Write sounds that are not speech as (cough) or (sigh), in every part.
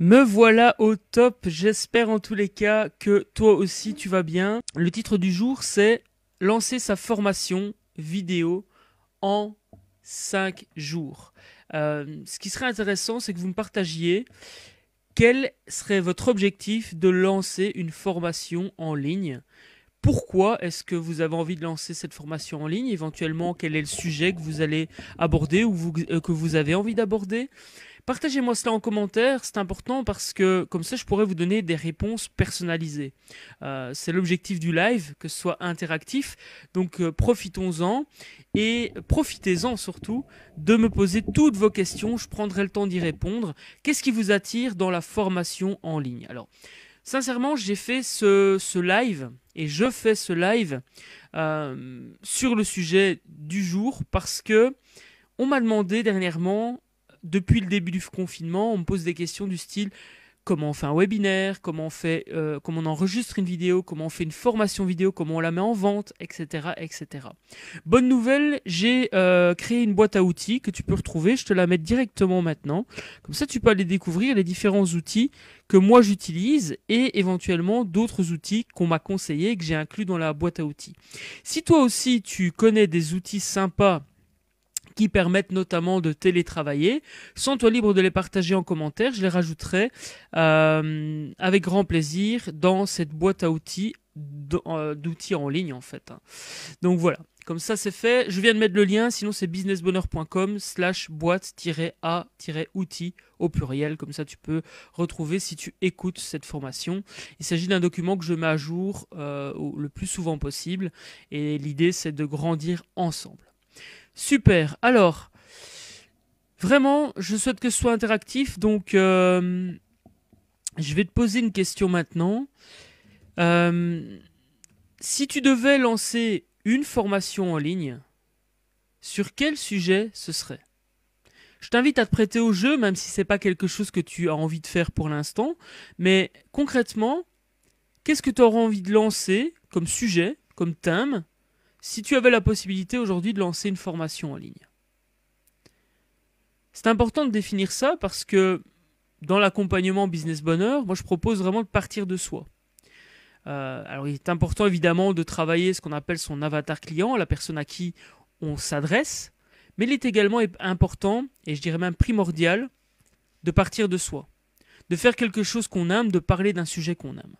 Me voilà au top, j'espère en tous les cas que toi aussi tu vas bien. Le titre du jour c'est Lancer sa formation vidéo en 5 jours. Euh, ce qui serait intéressant c'est que vous me partagiez quel serait votre objectif de lancer une formation en ligne pourquoi est-ce que vous avez envie de lancer cette formation en ligne Éventuellement, quel est le sujet que vous allez aborder ou euh, que vous avez envie d'aborder Partagez-moi cela en commentaire, c'est important parce que comme ça je pourrais vous donner des réponses personnalisées. Euh, c'est l'objectif du live, que ce soit interactif, donc euh, profitons-en et profitez-en surtout de me poser toutes vos questions, je prendrai le temps d'y répondre. Qu'est-ce qui vous attire dans la formation en ligne Alors, sincèrement, j'ai fait ce, live et je fais ce live euh, sur le sujet du jour parce que on m'a demandé dernièrement depuis le début du confinement, on me pose des questions du style comment on fait un webinaire, comment on, fait, euh, comment on enregistre une vidéo, comment on fait une formation vidéo, comment on la met en vente, etc. etc. Bonne nouvelle, j'ai euh, créé une boîte à outils que tu peux retrouver, je te la mets directement maintenant. Comme ça, tu peux aller découvrir les différents outils que moi j'utilise et éventuellement d'autres outils qu'on m'a conseillé et que j'ai inclus dans la boîte à outils. Si toi aussi tu connais des outils sympas qui permettent notamment de télétravailler. Sens-toi libre de les partager en commentaire, je les rajouterai euh, avec grand plaisir dans cette boîte à outils d'outils en ligne en fait. Hein. Donc voilà, comme ça c'est fait. Je viens de mettre le lien, sinon c'est businessbonheur.com slash boîte-a-outils au pluriel. Comme ça tu peux retrouver si tu écoutes cette formation. Il s'agit d'un document que je mets à jour euh, le plus souvent possible et l'idée c'est de grandir ensemble. Super. Alors, vraiment, je souhaite que ce soit interactif. Donc, euh, je vais te poser une question maintenant. Euh, si tu devais lancer une formation en ligne, sur quel sujet ce serait je t'invite à te prêter au jeu, même si ce c'est pas quelque chose que tu as envie de faire pour l'instant. Mais concrètement, qu'est-ce que tu auras envie de lancer comme sujet, comme thème, si tu avais la possibilité aujourd'hui de lancer une formation en ligne. C'est important de définir ça parce que dans l'accompagnement business bonheur, moi je propose vraiment de partir de soi. Euh, alors il est important évidemment de travailler ce qu'on appelle son avatar client, la personne à qui on s'adresse, mais il est également important, et je dirais même primordial, de partir de soi, de faire quelque chose qu'on aime, de parler d'un sujet qu'on aime.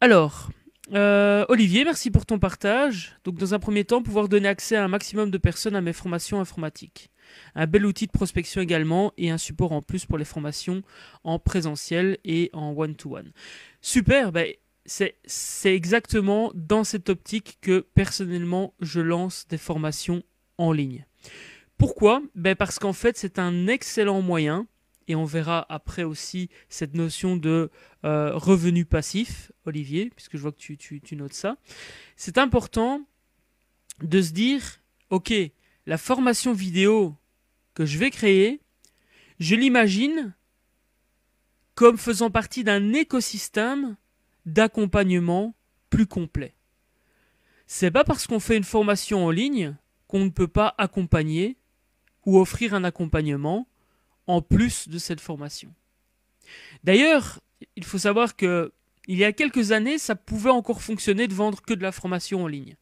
Alors, euh, Olivier, merci pour ton partage. Donc, dans un premier temps, pouvoir donner accès à un maximum de personnes à mes formations informatiques. Un bel outil de prospection également et un support en plus pour les formations en présentiel et en one-to-one. Super, ben, c'est exactement dans cette optique que personnellement je lance des formations en ligne. Pourquoi ben, Parce qu'en fait c'est un excellent moyen et on verra après aussi cette notion de euh, revenu passif, Olivier, puisque je vois que tu, tu notes ça. C'est important de se dire, ok, la formation vidéo que je vais créer, je l'imagine comme faisant partie d'un écosystème d'accompagnement plus complet. C'est pas parce qu'on fait une formation en ligne qu'on ne peut pas accompagner ou offrir un accompagnement en plus de cette formation. D'ailleurs, il faut savoir que il y a quelques années, ça pouvait encore fonctionner de vendre que de la formation en ligne.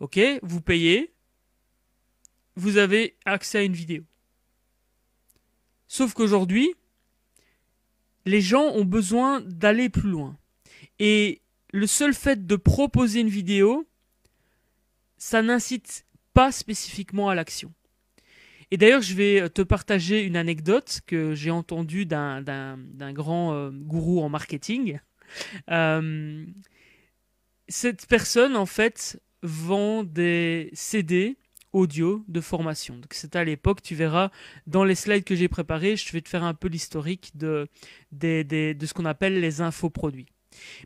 Ok, vous payez, vous avez accès à une vidéo. Sauf qu'aujourd'hui, les gens ont besoin d'aller plus loin. Et le seul fait de proposer une vidéo, ça n'incite pas spécifiquement à l'action. Et d'ailleurs, je vais euh, te partager une anecdote que j'ai entendue d'un grand euh, gourou en marketing. Euh, cette personne, en fait, vend des CD audio de formation. Donc c'était à l'époque, tu verras dans les slides que j'ai préparés, je vais te faire un peu l'historique de, ce qu'on appelle les infoproduits.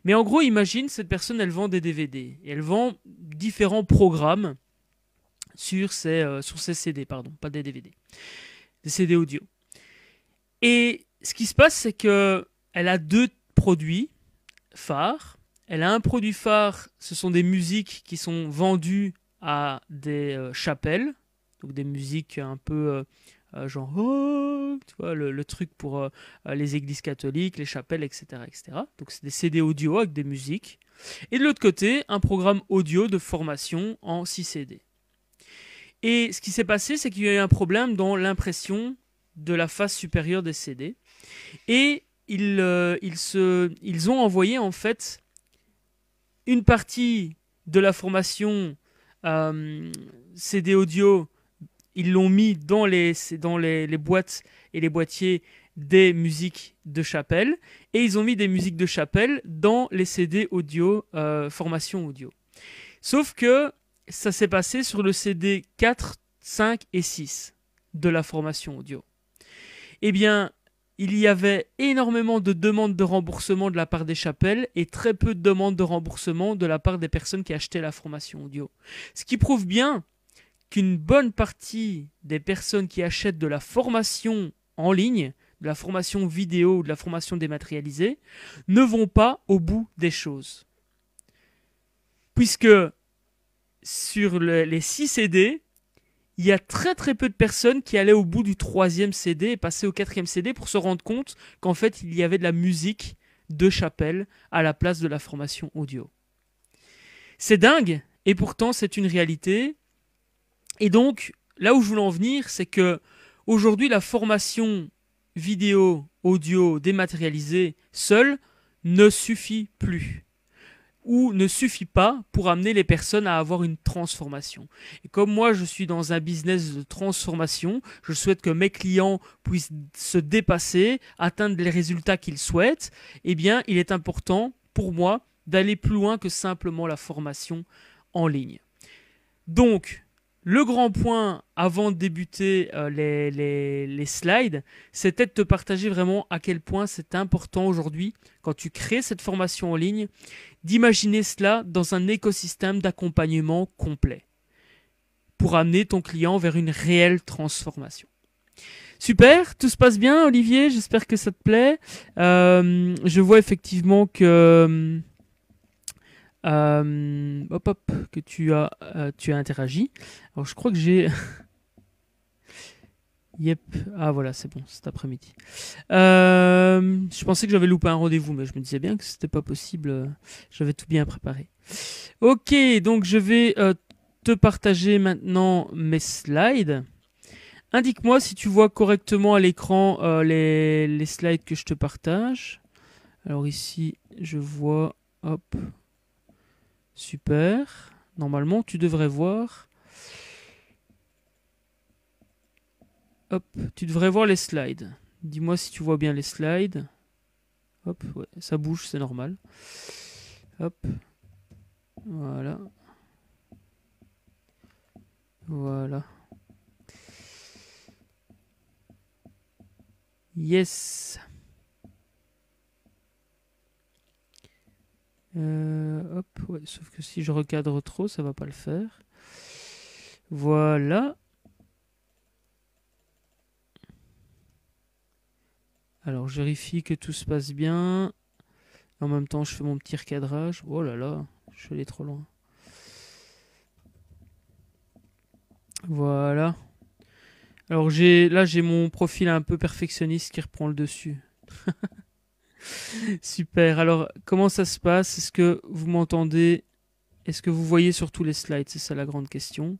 Mais en gros, imagine cette personne, elle vend des DVD, elle vend différents programmes sur ses, euh, sur CD, pardon, pas des DVD, des CD audio. Et ce qui se passe, c'est que elle a deux produits phares. Elle a un produit phare, ce sont des musiques qui sont vendues à des euh, chapelles, donc des musiques un peu euh, genre oh, tu vois, le, truc pour les églises catholiques, les chapelles, etc. etc. Donc c'est des CD audio avec des musiques. Et de l'autre côté, un programme audio de formation en 6 CD. Et ce qui s'est passé, c'est qu'il y a eu un problème dans l'impression de la face supérieure des CD. Et ils, euh, ils, se, ils ont envoyé en fait une partie de la formation euh, CD audio, ils l'ont mis dans, les, dans les, les, boîtes et les boîtiers des musiques de chapelle, et ils ont mis des musiques de chapelle dans les CD audio, euh, formation audio. Sauf que ça s'est passé sur le CD 4, 5 et 6 de la formation audio. Eh bien, il y avait énormément de demandes de remboursement de la part des chapelles et très peu de demandes de remboursement de la part des personnes qui achetaient la formation audio. Ce qui prouve bien qu'une bonne partie des personnes qui achètent de la formation en ligne, de la formation vidéo ou de la formation dématérialisée, ne vont pas au bout des choses. Puisque sur les 6 CD, il y a très très peu de personnes qui allaient au bout du troisième CD et passaient au quatrième CD pour se rendre compte qu'en fait il y avait de la musique de chapelle à la place de la formation audio. C'est dingue et pourtant c'est une réalité. Et donc là où je voulais en venir, c'est que aujourd'hui la formation vidéo, audio dématérialisée seule ne suffit plus ou ne suffit pas pour amener les personnes à avoir une transformation. Et comme moi, je suis dans un business de transformation, je souhaite que mes clients puissent se dépasser, atteindre les résultats qu'ils souhaitent, eh bien, il est important pour moi d'aller plus loin que simplement la formation en ligne. Donc, le grand point avant de débuter euh, les, slides, c'était de te partager vraiment à quel point c'est important aujourd'hui, quand tu crées cette formation en ligne, d'imaginer cela dans un écosystème d'accompagnement complet pour amener ton client vers une réelle transformation. Super, tout se passe bien Olivier, j'espère que ça te plaît. Euh, je vois effectivement que... Euh, euh, hop hop, que tu as, euh, tu as interagi. Alors je crois que j'ai. (laughs) yep. Ah voilà, c'est bon, cet après-midi. Euh, je pensais que j'avais loupé un rendez-vous, mais je me disais bien que c'était pas possible. J'avais tout bien préparé. Ok, donc je vais te partager maintenant mes slides. Indique-moi si tu vois correctement à l'écran les, les slides que je te partage. Alors ici, je vois. Hop, Super. Normalement, tu devrais voir... Hop, tu devrais voir les slides. Dis-moi si tu vois bien les slides. Hop, ouais, ça bouge, c'est normal. Hop. Voilà. Voilà. Yes. Euh, hop, sauf que si je recadre trop, ça va pas le faire. Voilà. Alors, je vérifie que tout se passe bien. En même temps, je fais mon petit recadrage. Oh là là, je suis allé trop loin. Voilà. Alors, j'ai là, j'ai mon profil un peu perfectionniste qui reprend le dessus. (laughs) Super. Alors, comment ça se passe Est-ce que vous m'entendez Est-ce que vous voyez sur tous les slides C'est ça la grande question.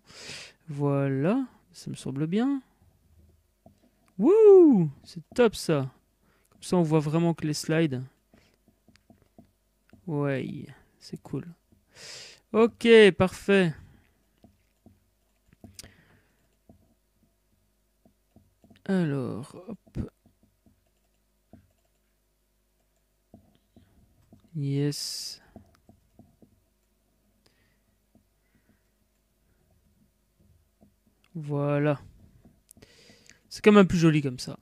Voilà, ça me semble bien. Wouh C'est top ça Comme ça, on voit vraiment que les slides. Ouais, c'est cool. Ok, parfait. Alors, Yes. Voilà. C'est quand même plus joli comme ça.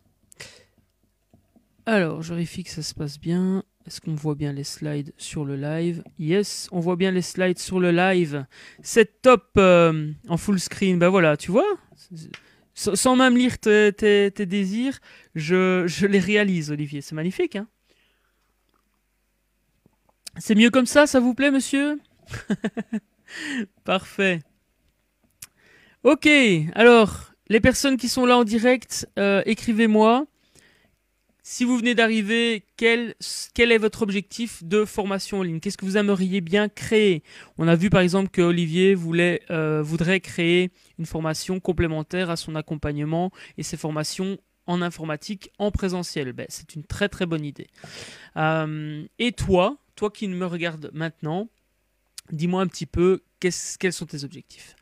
Alors, je vérifie que ça se passe bien. Est-ce qu'on voit bien les slides sur le live Yes, on voit bien les slides sur le live. C'est top euh, en full screen. Ben voilà, tu vois Sans même lire tes, désirs, je, les réalise, Olivier. C'est magnifique, hein c'est mieux comme ça, ça vous plaît, monsieur (laughs) Parfait. Ok, alors, les personnes qui sont là en direct, euh, écrivez-moi. Si vous venez d'arriver, quel, est votre objectif de formation en ligne Qu'est-ce que vous aimeriez bien créer On a vu par exemple que Olivier voulait, euh, voudrait créer une formation complémentaire à son accompagnement et ses formations en informatique en présentiel. Ben, c'est une très très bonne idée. Euh, et toi, toi qui me regardes maintenant, dis-moi un petit peu quels sont tes objectifs.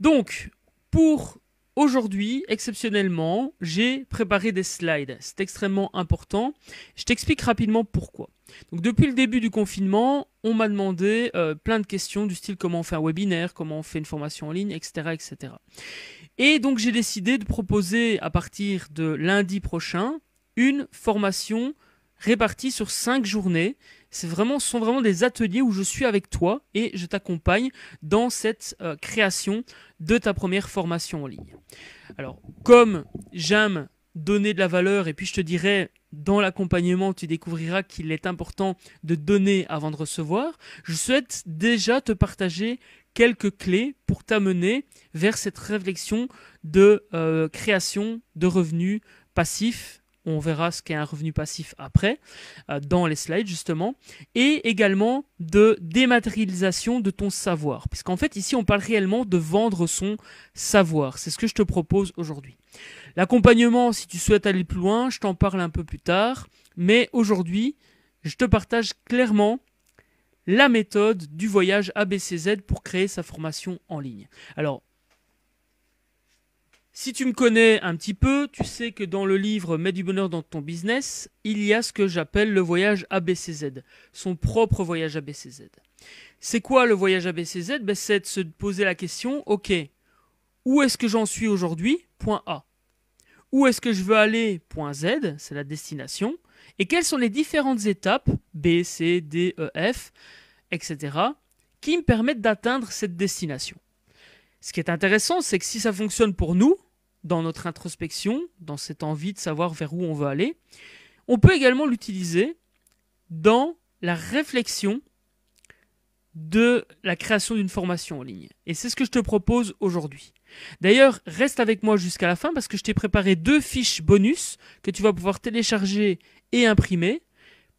Donc, pour aujourd'hui, exceptionnellement, j'ai préparé des slides. C'est extrêmement important. Je t'explique rapidement pourquoi. Donc, depuis le début du confinement, on m'a demandé euh, plein de questions du style comment on fait un webinaire, comment on fait une formation en ligne, etc. etc. Et donc j'ai décidé de proposer à partir de lundi prochain une formation répartie sur 5 journées c'est vraiment, ce sont vraiment des ateliers où je suis avec toi et je t'accompagne dans cette euh, création de ta première formation en ligne. Alors, comme j'aime donner de la valeur et puis je te dirai dans l'accompagnement, tu découvriras qu'il est important de donner avant de recevoir. Je souhaite déjà te partager quelques clés pour t'amener vers cette réflexion de euh, création de revenus passifs on verra ce qu'est un revenu passif après, euh, dans les slides justement. Et également de dématérialisation de ton savoir. Puisqu'en fait, ici, on parle réellement de vendre son savoir. C'est ce que je te propose aujourd'hui. L'accompagnement, si tu souhaites aller plus loin, je t'en parle un peu plus tard. Mais aujourd'hui, je te partage clairement la méthode du voyage ABCZ pour créer sa formation en ligne. Alors, si tu me connais un petit peu, tu sais que dans le livre Mets du bonheur dans ton business, il y a ce que j'appelle le voyage ABCZ, son propre voyage ABCZ. C'est quoi le voyage ABCZ ben, C'est de se poser la question, ok, où est-ce que j'en suis aujourd'hui Point A. Où est-ce que je veux aller Point Z, c'est la destination. Et quelles sont les différentes étapes B, C, D, E, F, etc., qui me permettent d'atteindre cette destination. Ce qui est intéressant, c'est que si ça fonctionne pour nous, dans notre introspection, dans cette envie de savoir vers où on veut aller. On peut également l'utiliser dans la réflexion de la création d'une formation en ligne. Et c'est ce que je te propose aujourd'hui. D'ailleurs, reste avec moi jusqu'à la fin parce que je t'ai préparé deux fiches bonus que tu vas pouvoir télécharger et imprimer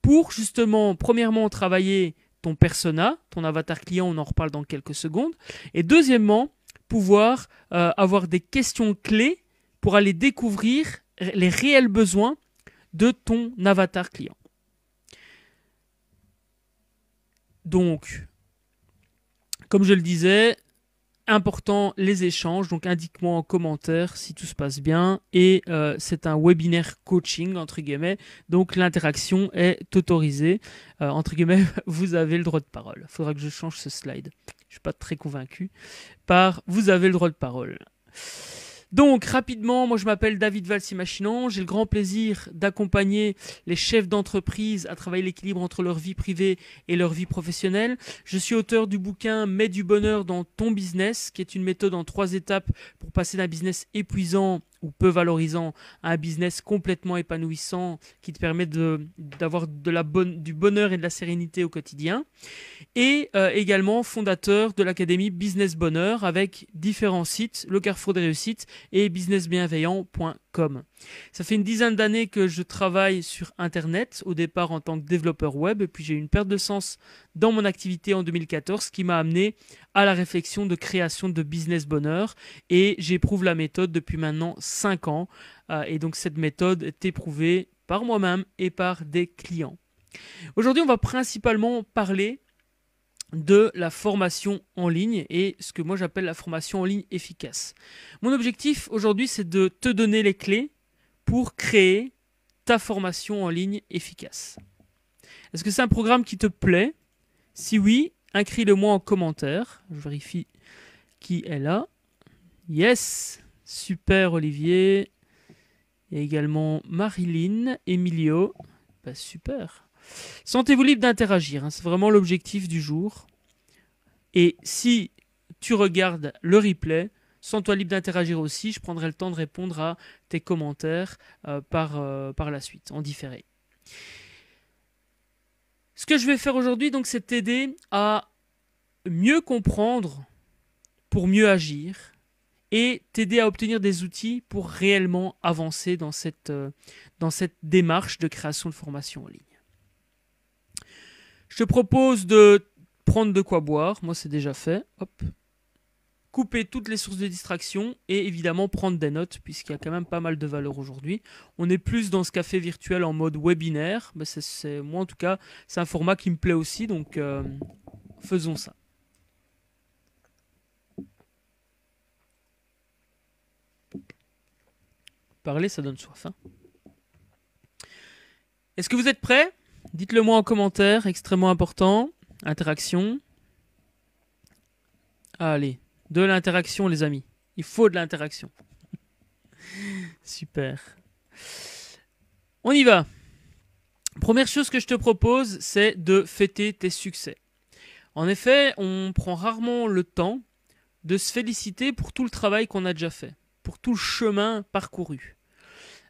pour justement, premièrement, travailler ton persona, ton avatar client, on en reparle dans quelques secondes, et deuxièmement, pouvoir euh, avoir des questions clés pour aller découvrir les réels besoins de ton avatar client. Donc, comme je le disais, important les échanges, donc indique-moi en commentaire si tout se passe bien. Et euh, c'est un webinaire coaching, entre guillemets, donc l'interaction est autorisée. Euh, entre guillemets, (laughs) vous avez le droit de parole. Il faudra que je change ce slide. Je suis pas très convaincu par vous avez le droit de parole. Donc rapidement, moi je m'appelle David Valcy-Machinon. j'ai le grand plaisir d'accompagner les chefs d'entreprise à travailler l'équilibre entre leur vie privée et leur vie professionnelle. Je suis auteur du bouquin Mets du bonheur dans ton business, qui est une méthode en trois étapes pour passer d'un business épuisant ou peu valorisant un business complètement épanouissant qui te permet d'avoir de, du bonheur et de la sérénité au quotidien. Et euh, également fondateur de l'académie Business Bonheur avec différents sites, le carrefour des réussites et businessbienveillant.com. Ça fait une dizaine d'années que je travaille sur Internet, au départ en tant que développeur web, et puis j'ai eu une perte de sens dans mon activité en 2014 qui m'a amené à la réflexion de création de business bonheur, et j'éprouve la méthode depuis maintenant 5 ans, euh, et donc cette méthode est éprouvée par moi-même et par des clients. Aujourd'hui, on va principalement parler de la formation en ligne et ce que moi j'appelle la formation en ligne efficace. Mon objectif aujourd'hui, c'est de te donner les clés pour créer ta formation en ligne efficace. Est-ce que c'est un programme qui te plaît Si oui, inscris-le moi en commentaire. Je vérifie qui est là. Yes Super Olivier. Et également Marilyn, Emilio. Bah, super. Sentez-vous libre d'interagir, hein. c'est vraiment l'objectif du jour. Et si tu regardes le replay, sans toi libre d'interagir aussi, je prendrai le temps de répondre à tes commentaires euh, par, euh, par la suite, en différé. Ce que je vais faire aujourd'hui, donc, c'est t'aider à mieux comprendre pour mieux agir et t'aider à obtenir des outils pour réellement avancer dans cette, euh, dans cette démarche de création de formation en ligne. Je te propose de prendre de quoi boire, moi c'est déjà fait, hop, couper toutes les sources de distraction et évidemment prendre des notes puisqu'il y a quand même pas mal de valeur aujourd'hui. On est plus dans ce café virtuel en mode webinaire, mais c'est moi en tout cas c'est un format qui me plaît aussi donc euh, faisons ça. Parler ça donne soif. Hein. Est-ce que vous êtes prêts Dites-le moi en commentaire, extrêmement important. Interaction. Allez, de l'interaction, les amis. Il faut de l'interaction. (laughs) Super. On y va. Première chose que je te propose, c'est de fêter tes succès. En effet, on prend rarement le temps de se féliciter pour tout le travail qu'on a déjà fait, pour tout le chemin parcouru.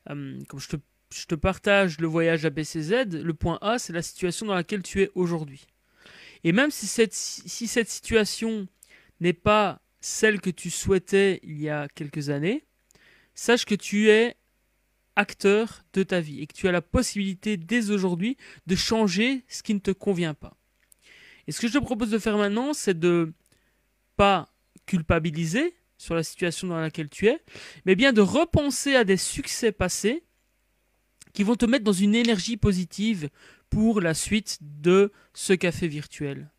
Euh, comme je te, partage le voyage à BCZ, le point A, c'est la situation dans laquelle tu es aujourd'hui. Et même si cette, si cette situation n'est pas celle que tu souhaitais il y a quelques années, sache que tu es acteur de ta vie et que tu as la possibilité dès aujourd'hui de changer ce qui ne te convient pas. Et ce que je te propose de faire maintenant, c'est de pas culpabiliser sur la situation dans laquelle tu es, mais bien de repenser à des succès passés qui vont te mettre dans une énergie positive pour la suite de ce café virtuel.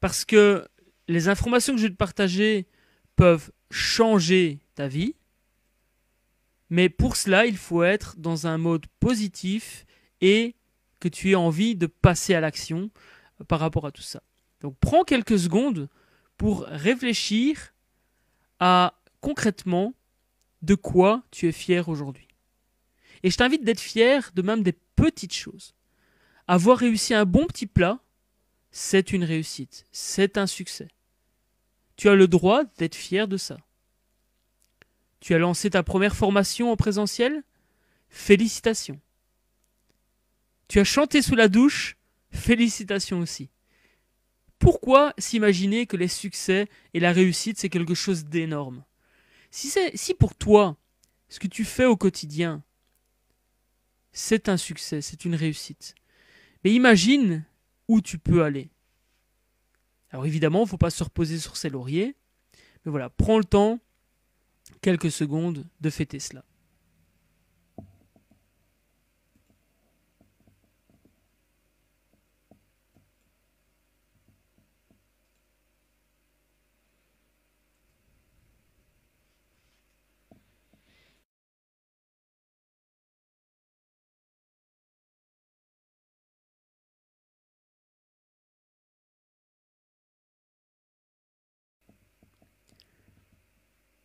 Parce que les informations que je vais te partager peuvent changer ta vie. Mais pour cela, il faut être dans un mode positif et que tu aies envie de passer à l'action euh, par rapport à tout ça. Donc prends quelques secondes pour réfléchir à concrètement de quoi tu es fier aujourd'hui. Et je t'invite d'être fier de même des petites choses. Avoir réussi un bon petit plat, c'est une réussite, c'est un succès. Tu as le droit d'être fier de ça. Tu as lancé ta première formation en présentiel Félicitations. Tu as chanté sous la douche Félicitations aussi. Pourquoi s'imaginer que les succès et la réussite, c'est quelque chose d'énorme si, si pour toi, ce que tu fais au quotidien, c'est un succès, c'est une réussite, mais imagine où tu peux aller. Alors évidemment, il ne faut pas se reposer sur ses lauriers, mais voilà, prends le temps, quelques secondes, de fêter cela.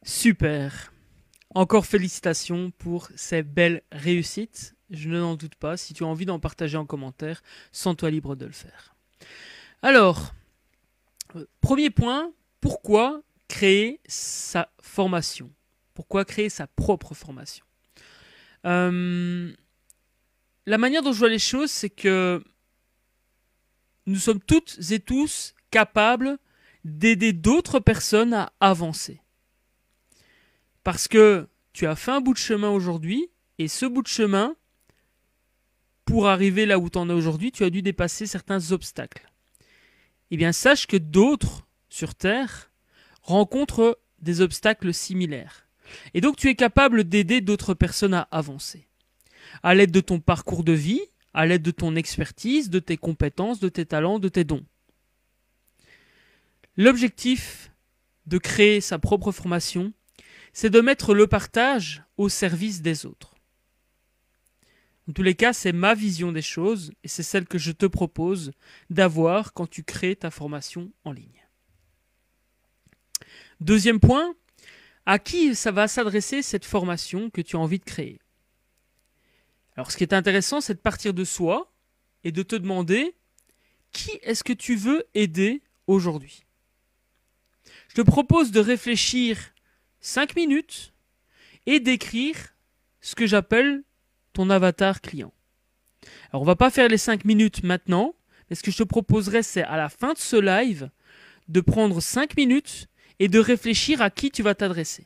Super. Encore félicitations pour ces belles réussites. Je ne n'en doute pas. Si tu as envie d'en partager en commentaire, sens-toi libre de le faire. Alors, euh, premier point, pourquoi créer sa formation Pourquoi créer sa propre formation euh, La manière dont je vois les choses, c'est que nous sommes toutes et tous capables d'aider d'autres personnes à avancer. Parce que tu as fait un bout de chemin aujourd'hui, et ce bout de chemin, pour arriver là où tu en es aujourd'hui, tu as dû dépasser certains obstacles. Eh bien, sache que d'autres sur Terre rencontrent des obstacles similaires. Et donc, tu es capable d'aider d'autres personnes à avancer. À l'aide de ton parcours de vie, à l'aide de ton expertise, de tes compétences, de tes talents, de tes dons. L'objectif de créer sa propre formation, c'est de mettre le partage au service des autres. En tous les cas, c'est ma vision des choses et c'est celle que je te propose d'avoir quand tu crées ta formation en ligne. Deuxième point, à qui ça va s'adresser cette formation que tu as envie de créer Alors ce qui est intéressant, c'est de partir de soi et de te demander qui est-ce que tu veux aider aujourd'hui. Je te propose de réfléchir 5 minutes et d'écrire ce que j'appelle ton avatar client. Alors on va pas faire les 5 minutes maintenant, mais ce que je te proposerais c'est à la fin de ce live de prendre 5 minutes et de réfléchir à qui tu vas t'adresser.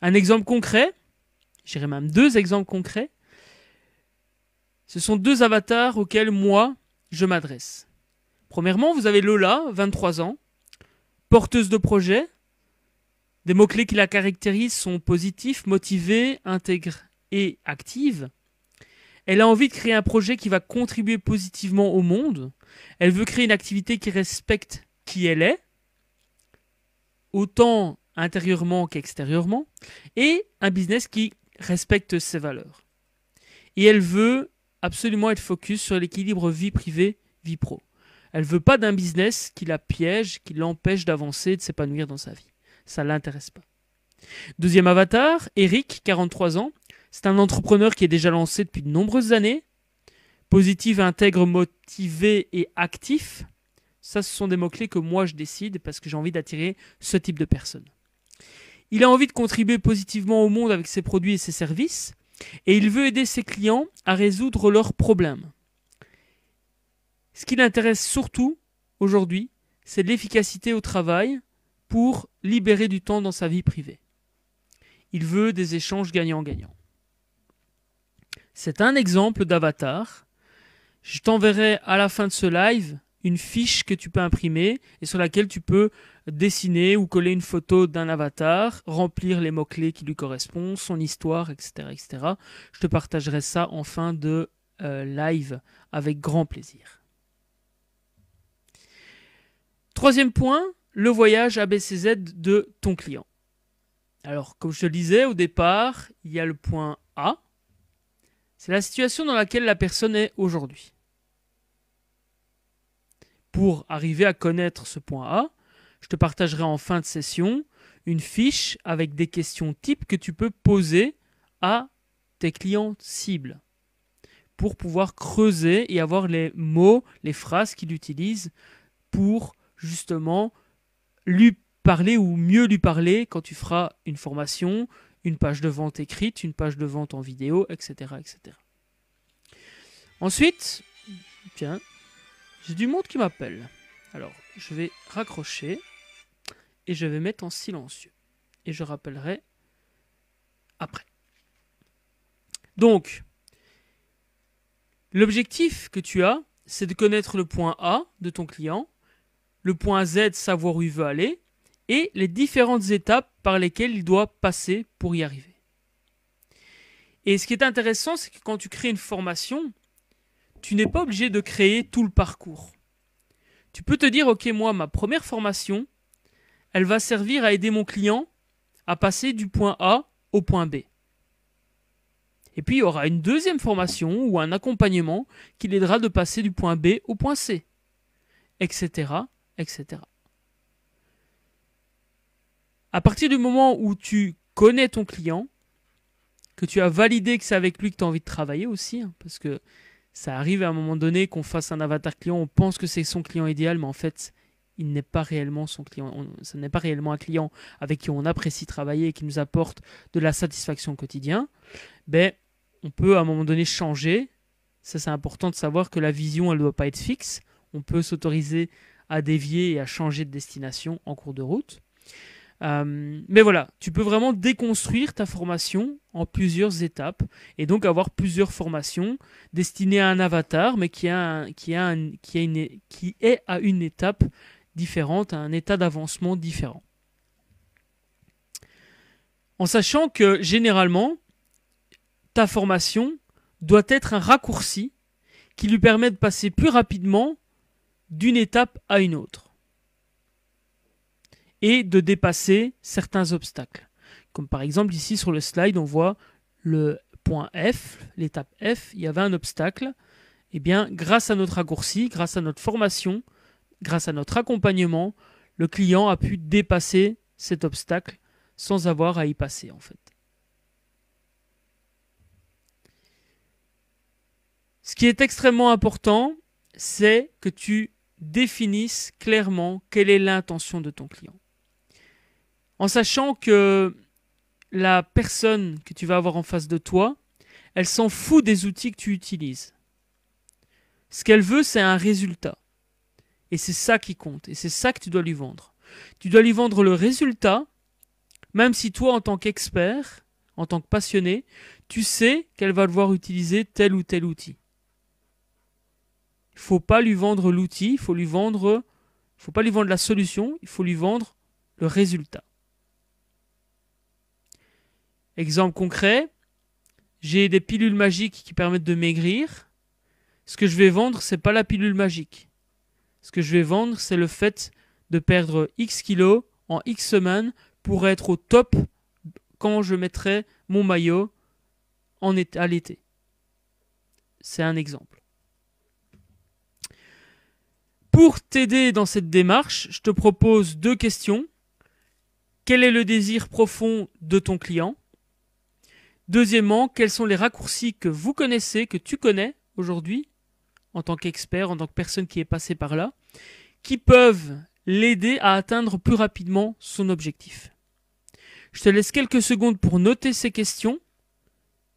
Un exemple concret, j'irai même deux exemples concrets, ce sont deux avatars auxquels moi je m'adresse. Premièrement, vous avez Lola, 23 ans, porteuse de projet, des mots-clés qui la caractérisent sont positifs, motivés, intègre et active. Elle a envie de créer un projet qui va contribuer positivement au monde. Elle veut créer une activité qui respecte qui elle est, autant intérieurement qu'extérieurement, et un business qui respecte ses valeurs. Et elle veut absolument être focus sur l'équilibre vie privée, vie pro. Elle ne veut pas d'un business qui la piège, qui l'empêche d'avancer, de s'épanouir dans sa vie ça l'intéresse pas. Deuxième avatar, Eric, 43 ans. C'est un entrepreneur qui est déjà lancé depuis de nombreuses années. Positif, intègre, motivé et actif. Ça, ce sont des mots-clés que moi je décide parce que j'ai envie d'attirer ce type de personnes. Il a envie de contribuer positivement au monde avec ses produits et ses services. Et il veut aider ses clients à résoudre leurs problèmes. Ce qui l'intéresse surtout aujourd'hui, c'est l'efficacité au travail, pour libérer du temps dans sa vie privée. Il veut des échanges gagnant-gagnant. C'est un exemple d'avatar. Je t'enverrai à la fin de ce live une fiche que tu peux imprimer et sur laquelle tu peux dessiner ou coller une photo d'un avatar, remplir les mots-clés qui lui correspondent, son histoire, etc., etc. Je te partagerai ça en fin de euh, live avec grand plaisir. Troisième point, le voyage ABCZ de ton client. Alors, comme je te le disais au départ, il y a le point A. C'est la situation dans laquelle la personne est aujourd'hui. Pour arriver à connaître ce point A, je te partagerai en fin de session une fiche avec des questions types que tu peux poser à tes clients cibles pour pouvoir creuser et avoir les mots, les phrases qu'il utilisent pour justement lui parler ou mieux lui parler quand tu feras une formation, une page de vente écrite, une page de vente en vidéo, etc. etc. Ensuite, j'ai du monde qui m'appelle. Alors, je vais raccrocher et je vais mettre en silencieux. Et je rappellerai après. Donc, l'objectif que tu as, c'est de connaître le point A de ton client le point Z, savoir où il veut aller, et les différentes étapes par lesquelles il doit passer pour y arriver. Et ce qui est intéressant, c'est que quand tu crées une formation, tu n'es pas obligé de créer tout le parcours. Tu peux te dire, ok, moi, ma première formation, elle va servir à aider mon client à passer du point A au point B. Et puis il y aura une deuxième formation ou un accompagnement qui l'aidera de passer du point B au point C, etc etc. À partir du moment où tu connais ton client, que tu as validé que c'est avec lui que tu as envie de travailler aussi, hein, parce que ça arrive à un moment donné qu'on fasse un avatar client, on pense que c'est son client idéal, mais en fait, il n'est pas réellement son client, ce n'est pas réellement un client avec qui on apprécie travailler et qui nous apporte de la satisfaction au quotidien. Ben, on peut à un moment donné changer. Ça, c'est important de savoir que la vision, elle ne doit pas être fixe. On peut s'autoriser à dévier et à changer de destination en cours de route. Euh, mais voilà, tu peux vraiment déconstruire ta formation en plusieurs étapes et donc avoir plusieurs formations destinées à un avatar, mais qui, a qui, a qui, a qui est à une étape différente, à un état d'avancement différent. En sachant que généralement, ta formation doit être un raccourci qui lui permet de passer plus rapidement d'une étape à une autre et de dépasser certains obstacles. Comme par exemple ici sur le slide, on voit le point F, l'étape F, il y avait un obstacle. et eh bien, grâce à notre raccourci, grâce à notre formation, grâce à notre accompagnement, le client a pu dépasser cet obstacle sans avoir à y passer en fait. Ce qui est extrêmement important, c'est que tu définissent clairement quelle est l'intention de ton client. En sachant que la personne que tu vas avoir en face de toi, elle s'en fout des outils que tu utilises. Ce qu'elle veut, c'est un résultat. Et c'est ça qui compte, et c'est ça que tu dois lui vendre. Tu dois lui vendre le résultat, même si toi, en tant qu'expert, en tant que passionné, tu sais qu'elle va devoir utiliser tel ou tel outil. Il faut pas lui vendre l'outil, il faut lui vendre, faut pas lui vendre la solution, il faut lui vendre le résultat. Exemple concret, j'ai des pilules magiques qui permettent de maigrir. Ce que je vais vendre, c'est pas la pilule magique. Ce que je vais vendre, c'est le fait de perdre X kilos en X semaines pour être au top quand je mettrai mon maillot en à l'été. C'est un exemple. Pour t'aider dans cette démarche, je te propose deux questions. Quel est le désir profond de ton client Deuxièmement, quels sont les raccourcis que vous connaissez, que tu connais aujourd'hui, en tant qu'expert, en tant que personne qui est passée par là, qui peuvent l'aider à atteindre plus rapidement son objectif Je te laisse quelques secondes pour noter ces questions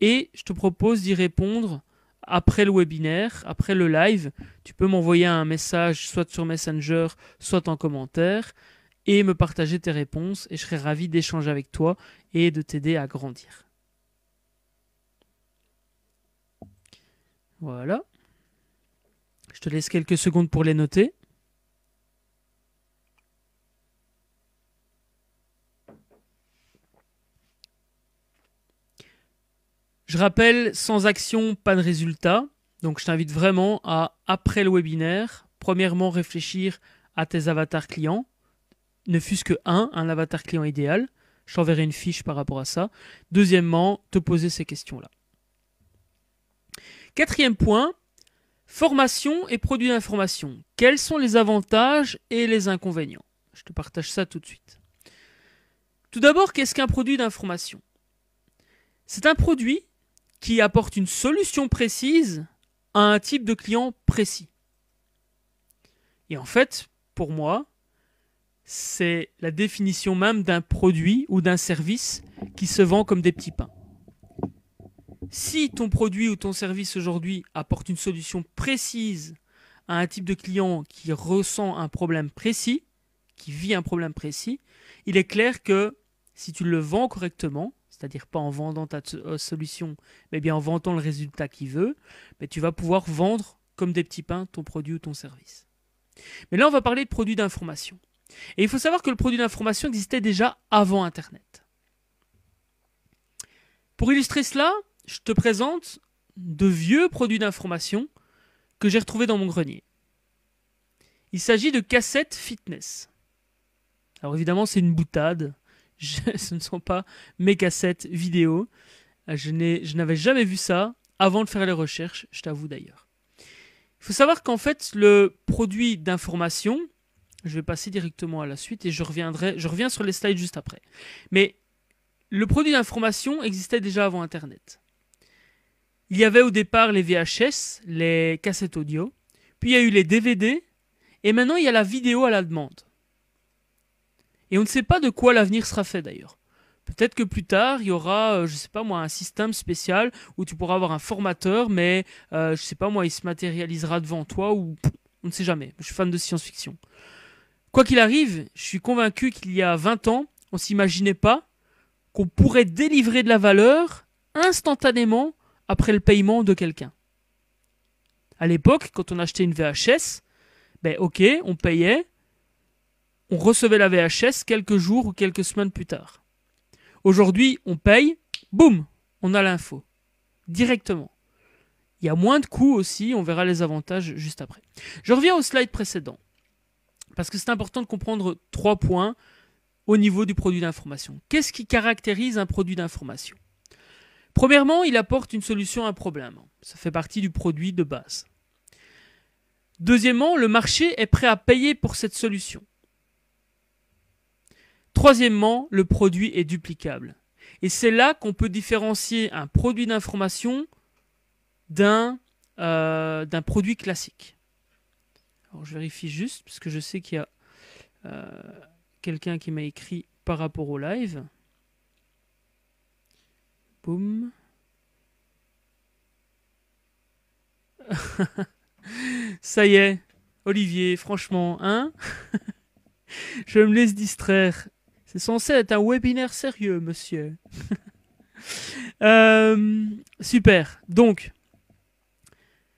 et je te propose d'y répondre après le webinaire, après le live, tu peux m'envoyer un message soit sur Messenger, soit en commentaire et me partager tes réponses et je serai ravi d'échanger avec toi et de t'aider à grandir. Voilà. Je te laisse quelques secondes pour les noter. Je rappelle, sans action, pas de résultat. Donc je t'invite vraiment à, après le webinaire, premièrement réfléchir à tes avatars clients, ne fût-ce que un, un avatar client idéal. Je t'enverrai une fiche par rapport à ça. Deuxièmement, te poser ces questions-là. Quatrième point, formation et produits d'information. Quels sont les avantages et les inconvénients Je te partage ça tout de suite. Tout d'abord, qu'est-ce qu'un produit d'information C'est un produit qui apporte une solution précise à un type de client précis. Et en fait, pour moi, c'est la définition même d'un produit ou d'un service qui se vend comme des petits pains. Si ton produit ou ton service aujourd'hui apporte une solution précise à un type de client qui ressent un problème précis, qui vit un problème précis, il est clair que si tu le vends correctement, c'est-à-dire pas en vendant ta euh, solution, mais bien en vendant le résultat qu'il veut, mais tu vas pouvoir vendre comme des petits pains ton produit ou ton service. Mais là, on va parler de produits d'information. Et il faut savoir que le produit d'information existait déjà avant Internet. Pour illustrer cela, je te présente de vieux produits d'information que j'ai retrouvés dans mon grenier. Il s'agit de cassettes fitness. Alors évidemment, c'est une boutade. (laughs) ce ne sont pas mes cassettes vidéo. Euh, je n'avais jamais vu ça avant de faire les recherches, je t'avoue d'ailleurs. Il faut savoir qu'en fait, le produit d'information, je vais passer directement à la suite et je reviendrai, je reviens sur les slides juste après. Mais le produit d'information existait déjà avant Internet. Il y avait au départ les VHS, les cassettes audio, puis il y a eu les DVD, et maintenant il y a la vidéo à la demande. Et on ne sait pas de quoi l'avenir sera fait d'ailleurs. Peut-être que plus tard, il y aura, je euh, je sais pas moi, un système spécial où tu pourras avoir un formateur, mais je euh, je sais pas moi, il se matérialisera devant toi ou on ne sait jamais. Je suis fan de science-fiction. Quoi qu'il arrive, je suis convaincu qu'il y a 20 ans, on s'imaginait pas qu'on pourrait délivrer de la valeur instantanément après le paiement de quelqu'un. À l'époque, quand on achetait une VHS, ben ok, on payait, on recevait la VHS quelques jours ou quelques semaines plus tard. Aujourd'hui, on paye, boum, on a l'info. Directement. Il y a moins de coûts aussi, on verra les avantages juste après. Je reviens au slide précédent, parce que c'est important de comprendre trois points au niveau du produit d'information. Qu'est-ce qui caractérise un produit d'information Premièrement, il apporte une solution à un problème. Ça fait partie du produit de base. Deuxièmement, le marché est prêt à payer pour cette solution. Troisièmement, le produit est duplicable. Et c'est là qu'on peut différencier un produit d'information d'un euh, produit classique. Alors, je vérifie juste, parce que je sais qu'il y a euh, quelqu'un qui m'a écrit par rapport au live. Boum. (laughs) Ça y est, Olivier, franchement, hein (laughs) Je me laisse distraire. C'est censé être un webinaire sérieux, monsieur. (laughs) Euh, super. Donc,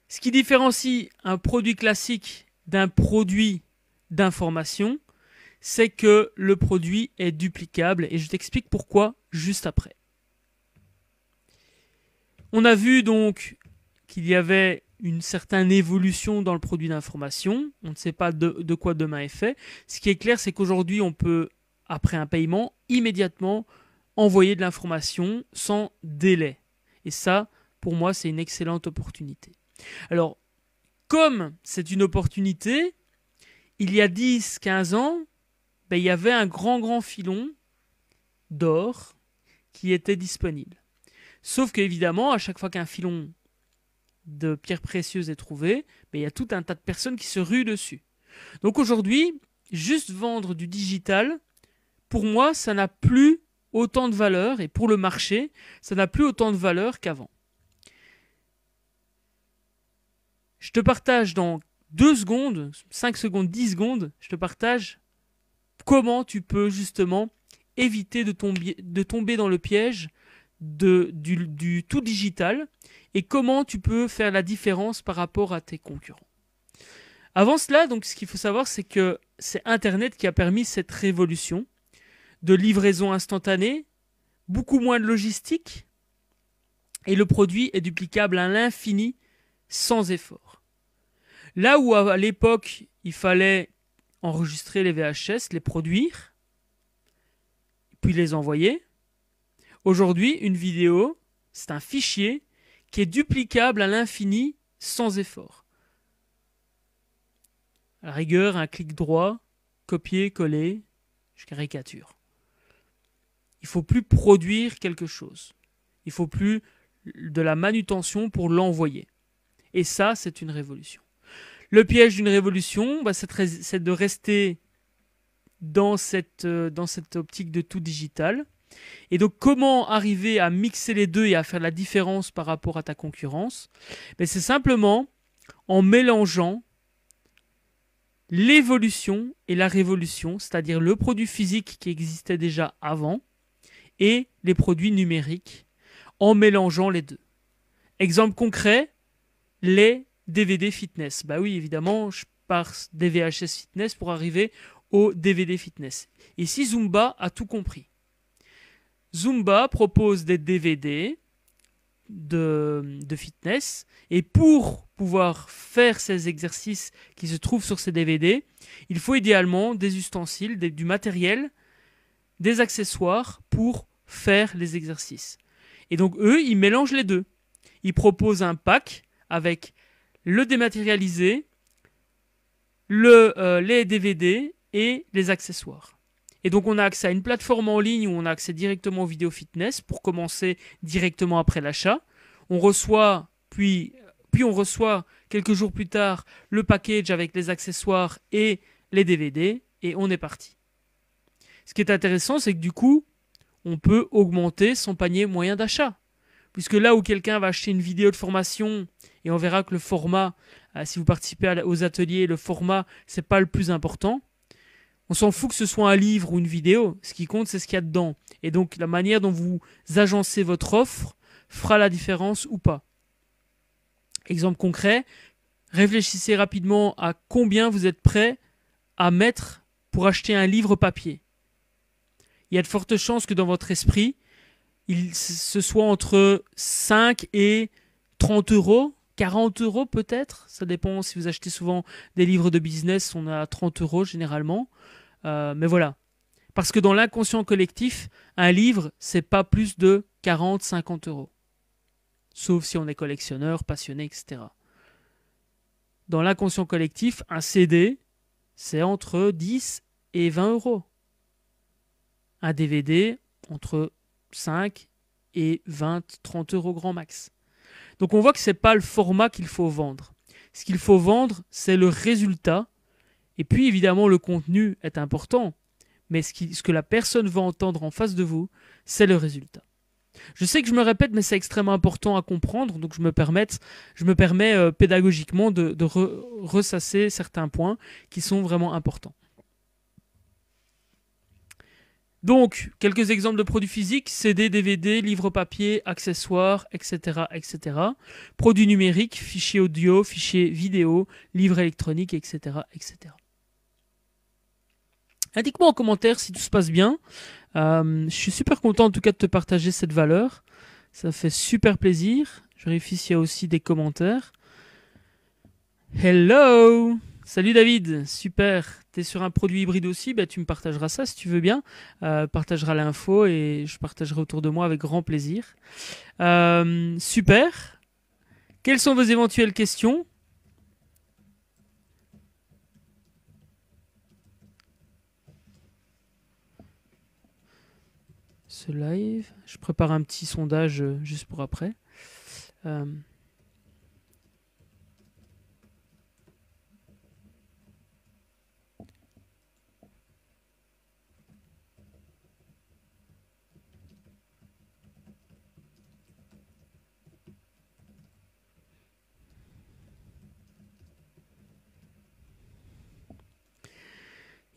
ce qui différencie un produit classique d'un produit d'information, c'est que le produit est duplicable et je t'explique pourquoi juste après. On a vu donc qu'il y avait une certaine évolution dans le produit d'information. On ne sait pas de, quoi demain est fait. Ce qui est clair, c'est qu'aujourd'hui, on peut après un paiement, immédiatement envoyer de l'information sans délai. Et ça, pour moi, c'est une excellente opportunité. Alors, comme c'est une opportunité, il y a 10, 15 ans, ben, il y avait un grand, grand filon d'or qui était disponible. Sauf qu'évidemment, à chaque fois qu'un filon de pierres précieuses est trouvé, ben, il y a tout un tas de personnes qui se ruent dessus. Donc aujourd'hui, juste vendre du digital, pour moi, ça n'a plus autant de valeur, et pour le marché, ça n'a plus autant de valeur qu'avant. Je te partage dans deux secondes, 5 secondes, 10 secondes, je te partage comment tu peux justement éviter de tomber, de tomber dans le piège du, tout digital et comment tu peux faire la différence par rapport à tes concurrents. Avant cela, donc, ce qu'il faut savoir, c'est que c'est Internet qui a permis cette révolution de livraison instantanée, beaucoup moins de logistique, et le produit est duplicable à l'infini sans effort. Là où à l'époque il fallait enregistrer les VHS, les produire, puis les envoyer, aujourd'hui une vidéo, c'est un fichier qui est duplicable à l'infini sans effort. À rigueur, un clic droit, copier, coller, je caricature. Il faut plus produire quelque chose. Il faut plus de la manutention pour l'envoyer. Et ça, c'est une révolution. Le piège d'une révolution, bah, c'est de rester dans cette, euh, dans cette optique de tout digital. Et donc, comment arriver à mixer les deux et à faire la différence par rapport à ta concurrence ben, C'est simplement en mélangeant l'évolution et la révolution, c'est-à-dire le produit physique qui existait déjà avant, et les produits numériques en mélangeant les deux. Exemple concret, les DVD fitness. Bah oui, évidemment, je pars des VHS fitness pour arriver au DVD fitness. Ici, Zumba a tout compris. Zumba propose des DVD de, fitness et pour pouvoir faire ces exercices qui se trouvent sur ces DVD, il faut idéalement des ustensiles, du matériel, des accessoires pour faire les exercices. Et donc eux, ils mélangent les deux. Ils proposent un pack avec le dématérialisé, le, euh, les DVD et les accessoires. Et donc on a accès à une plateforme en ligne où on a accès directement aux vidéos fitness pour commencer directement après l'achat. On reçoit puis puis on reçoit quelques jours plus tard le package avec les accessoires et les DVD et on est parti. Ce qui est intéressant, c'est que du coup, on peut augmenter son panier moyen d'achat. Puisque là où quelqu'un va acheter une vidéo de formation, et on verra que le format, euh, si vous participez aux ateliers, le format, c'est pas le plus important. On s'en fout que ce soit un livre ou une vidéo. Ce qui compte, c'est ce qu'il y a dedans. Et donc, la manière dont vous agencez votre offre fera la différence ou pas. Exemple concret, réfléchissez rapidement à combien vous êtes prêt à mettre pour acheter un livre papier il y a de fortes chances que dans votre esprit, il, ce soit entre 5 et 30 euros, 40 euros peut-être. Ça dépend si vous achetez souvent des livres de business, on a 30 euros généralement. Euh, mais voilà. Parce que dans l'inconscient collectif, un livre, c'est pas plus de 40, 50 euros. Sauf si on est collectionneur, passionné, etc. Dans l'inconscient collectif, un CD, c'est entre 10 et 20 euros un DVD entre 5 et 20, 30 euros grand max. Donc on voit que ce n'est pas le format qu'il faut vendre. Ce qu'il faut vendre, c'est le résultat. Et puis évidemment, le contenu est important. Mais ce, que la personne va entendre en face de vous, c'est le résultat. Je sais que je me répète, mais c'est extrêmement important à comprendre, donc je me, je me permets euh, pédagogiquement de, ressasser certains points qui sont vraiment importants. Donc, quelques exemples de produits physiques, CD, DVD, livres papier, accessoires, etc., etc. Produits numériques, fichiers audio, fichiers vidéo, livres électroniques, etc., etc. Indique-moi en commentaire si tout se passe bien. Euh, je suis super content en tout cas de te partager cette valeur. Ça fait super plaisir. Je vérifie s'il y a aussi des commentaires. Hello Salut David, super. Tu es sur un produit hybride aussi, bah, tu me partageras ça si tu veux bien. Euh, partageras l'info et je partagerai autour de moi avec grand plaisir. Euh, super. Quelles sont vos éventuelles questions Ce live, je prépare un petit sondage euh, juste pour après. Euh,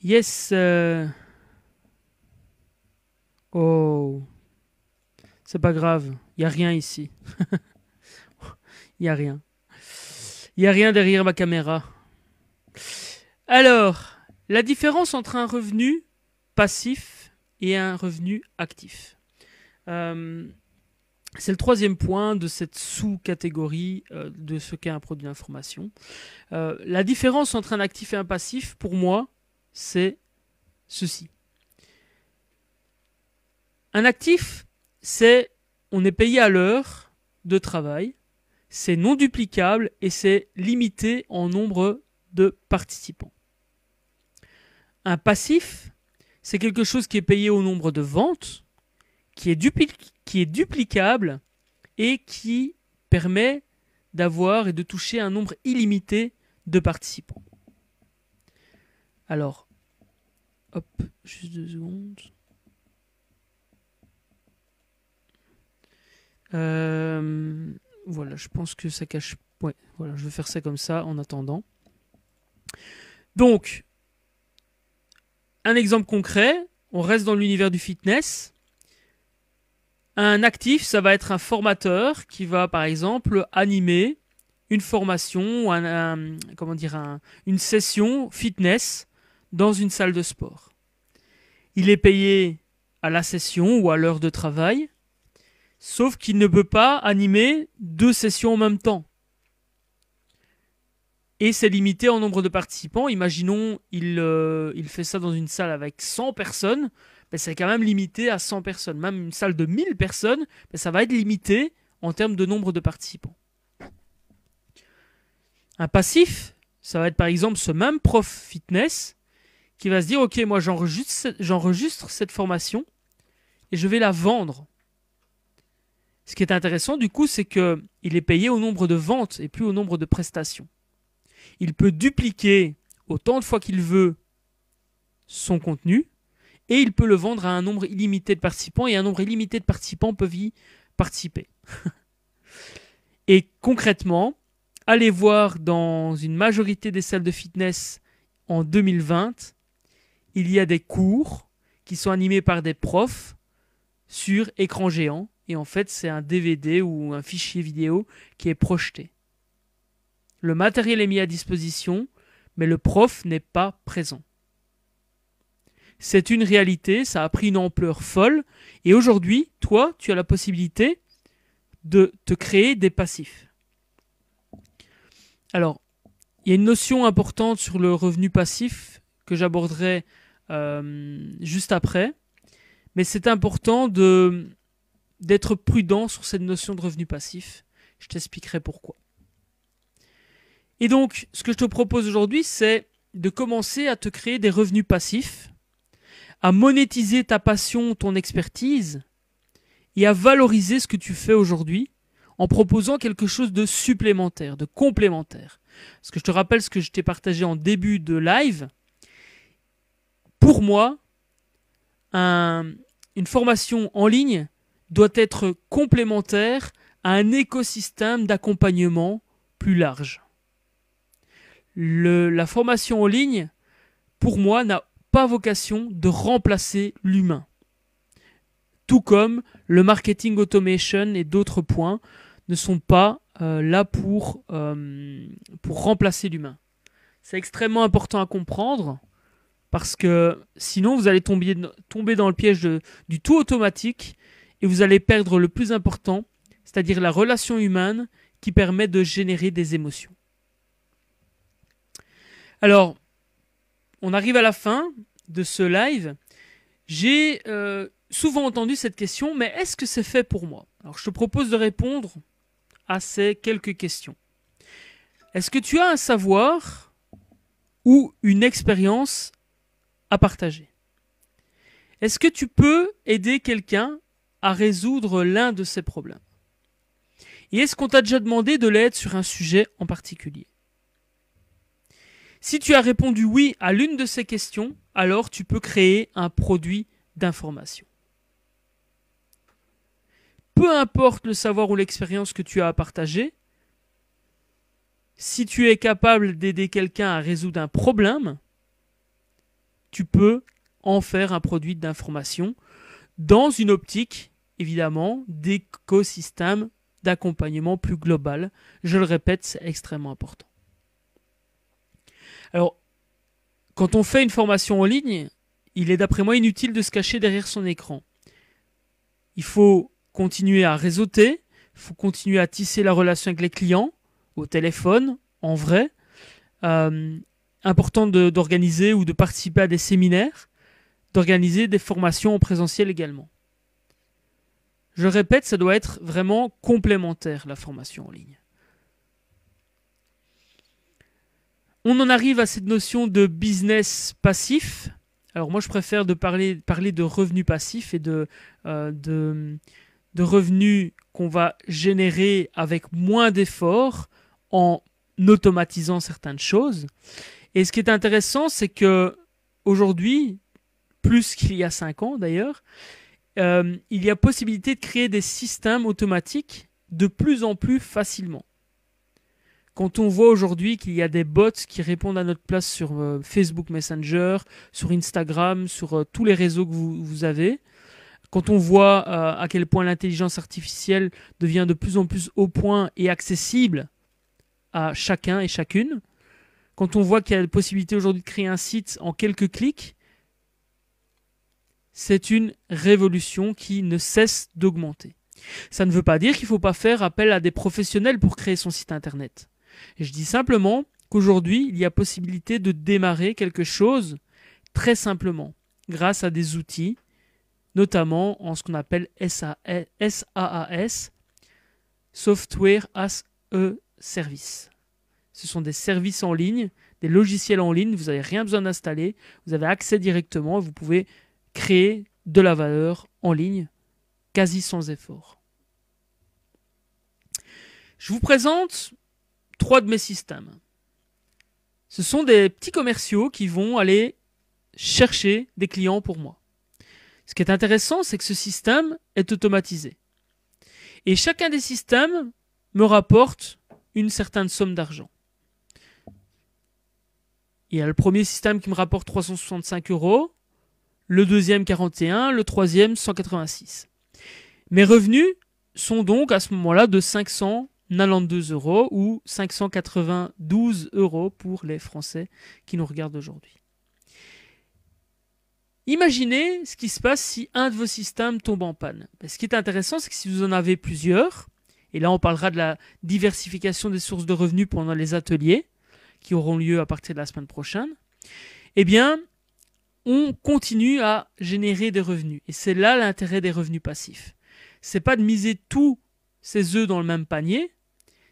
Yes. Euh. Oh. C'est pas grave. Il a rien ici. Il (laughs) a rien. Il n'y a rien derrière ma caméra. Alors, la différence entre un revenu passif et un revenu actif. Euh, c'est le troisième point de cette sous-catégorie euh, de ce qu'est un produit d'information. la différence entre un actif et un passif, pour moi, c'est ceci. Un actif, c'est on est payé à l'heure de travail, c'est non duplicable et c'est limité en nombre de participants. Un passif, c'est quelque chose qui est payé au nombre de ventes, qui est, qui est duplicable et qui permet d'avoir et de toucher un nombre illimité de participants. Alors, Hop, juste deux secondes. Euh, voilà, je pense que ça cache. voilà, je vais faire ça comme ça en attendant. Donc, un exemple concret, on reste dans l'univers du fitness. Un actif, ça va être un formateur qui va, par exemple, animer une formation, ou comment dire, une session fitness dans une salle de sport. Il est payé à la session ou à l'heure de travail, sauf qu'il ne peut pas animer deux sessions en même temps. Et c'est limité en nombre de participants. Imaginons, il, euh, fait ça dans une salle avec 100 personnes, ben, c'est quand même limité à 100 personnes. Même une salle de 1000 personnes, ben, ça va être limité en termes de nombre de participants. Un passif, ça va être par exemple ce même prof fitness qui va se dire, ok, moi j'enregistre, cette formation et je vais la vendre. Ce qui est intéressant du coup, c'est qu'il est payé au nombre de ventes et plus au nombre de prestations. Il peut dupliquer autant de fois qu'il veut son contenu et il peut le vendre à un nombre illimité de participants et un nombre illimité de participants peuvent y participer. (laughs) et concrètement, allez voir dans une majorité des salles de fitness en 2020 il y a des cours qui sont animés par des profs sur écran géant. Et en fait, c'est un DVD ou un fichier vidéo qui est projeté. Le matériel est mis à disposition, mais le prof n'est pas présent. C'est une réalité, ça a pris une ampleur folle, et aujourd'hui, toi, tu as la possibilité de te créer des passifs. Alors, il y a une notion importante sur le revenu passif que j'aborderai euh, juste après. Mais c'est important de d'être prudent sur cette notion de revenu passif. Je t'expliquerai pourquoi. Et donc, ce que je te propose aujourd'hui, c'est de commencer à te créer des revenus passifs, à monétiser ta passion, ton expertise, et à valoriser ce que tu fais aujourd'hui en proposant quelque chose de supplémentaire, de complémentaire. Parce que je te rappelle ce que je t'ai partagé en début de live, pour moi, une formation en ligne doit être complémentaire à un écosystème d'accompagnement plus large. la formation en ligne, pour moi, n'a pas vocation de remplacer l'humain. Tout comme le marketing automation et d'autres points ne sont pas euh, là pour, euh, pour remplacer l'humain. C'est extrêmement important à comprendre. Parce que sinon, vous allez tomber, dans le piège du tout automatique et vous allez perdre le plus important, c'est-à-dire la relation humaine qui permet de générer des émotions. Alors, on arrive à la fin de ce live. J'ai euh, souvent entendu cette question, mais est-ce que c'est fait pour moi Alors, je te propose de répondre à ces quelques questions. Est-ce que tu as un savoir ou une expérience à partager. Est-ce que tu peux aider quelqu'un à résoudre l'un de ses problèmes Et est-ce qu'on t'a déjà demandé de l'aide sur un sujet en particulier Si tu as répondu oui à l'une de ces questions, alors tu peux créer un produit d'information. Peu importe le savoir ou l'expérience que tu as à partager, si tu es capable d'aider quelqu'un à résoudre un problème, tu peux en faire un produit d'information dans une optique, évidemment, d'écosystème d'accompagnement plus global. Je le répète, c'est extrêmement important. Alors, quand on fait une formation en ligne, il est d'après moi inutile de se cacher derrière son écran. Il faut continuer à réseauter, il faut continuer à tisser la relation avec les clients, au téléphone, en vrai. Euh, important d'organiser ou de participer à des séminaires, d'organiser des formations en présentiel également. Je répète, ça doit être vraiment complémentaire, la formation en ligne. On en arrive à cette notion de business passif. Alors moi, je préfère de parler, parler de revenus passifs et de, euh, de, de revenus qu'on va générer avec moins d'efforts en automatisant certaines choses. Et ce qui est intéressant, c'est que aujourd'hui, plus qu'il y a 5 ans d'ailleurs, euh, il y a possibilité de créer des systèmes automatiques de plus en plus facilement. Quand on voit aujourd'hui qu'il y a des bots qui répondent à notre place sur euh, Facebook Messenger, sur Instagram, sur euh, tous les réseaux que vous, vous avez, quand on voit à quel point l'intelligence artificielle devient de plus en plus au point et accessible à chacun et chacune, quand on voit qu'il y a la possibilité aujourd'hui de créer un site en quelques clics, c'est une révolution qui ne cesse d'augmenter. Ça ne veut pas dire qu'il ne faut pas faire appel à des professionnels pour créer son site internet. Je dis simplement qu'aujourd'hui, il y a possibilité de démarrer quelque chose très simplement grâce à des outils, notamment en ce qu'on appelle SAAS, Software as a Service. Ce sont des services en ligne, des logiciels en ligne. Vous n'avez rien besoin d'installer. Vous avez accès directement. et Vous pouvez créer de la valeur en ligne quasi sans effort. Je vous présente trois de mes systèmes. Ce sont des petits commerciaux qui vont aller chercher des clients pour moi. Ce qui est intéressant, c'est que ce système est automatisé. Et chacun des systèmes me rapporte une certaine somme d'argent. Il y a le premier système qui me rapporte 365 euros, le deuxième 41, le troisième 186. Mes revenus sont donc à ce moment-là de 592 euros ou 592 euros pour les Français qui nous regardent aujourd'hui. Imaginez ce qui se passe si un de vos systèmes tombe en panne. Ben, ce qui est intéressant, c'est que si vous en avez plusieurs, et là on parlera de la diversification des sources de revenus pendant les ateliers, qui auront lieu à partir de la semaine prochaine, eh bien, on continue à générer des revenus. Et c'est là l'intérêt des revenus passifs. C'est pas de miser tous ses œufs dans le même panier,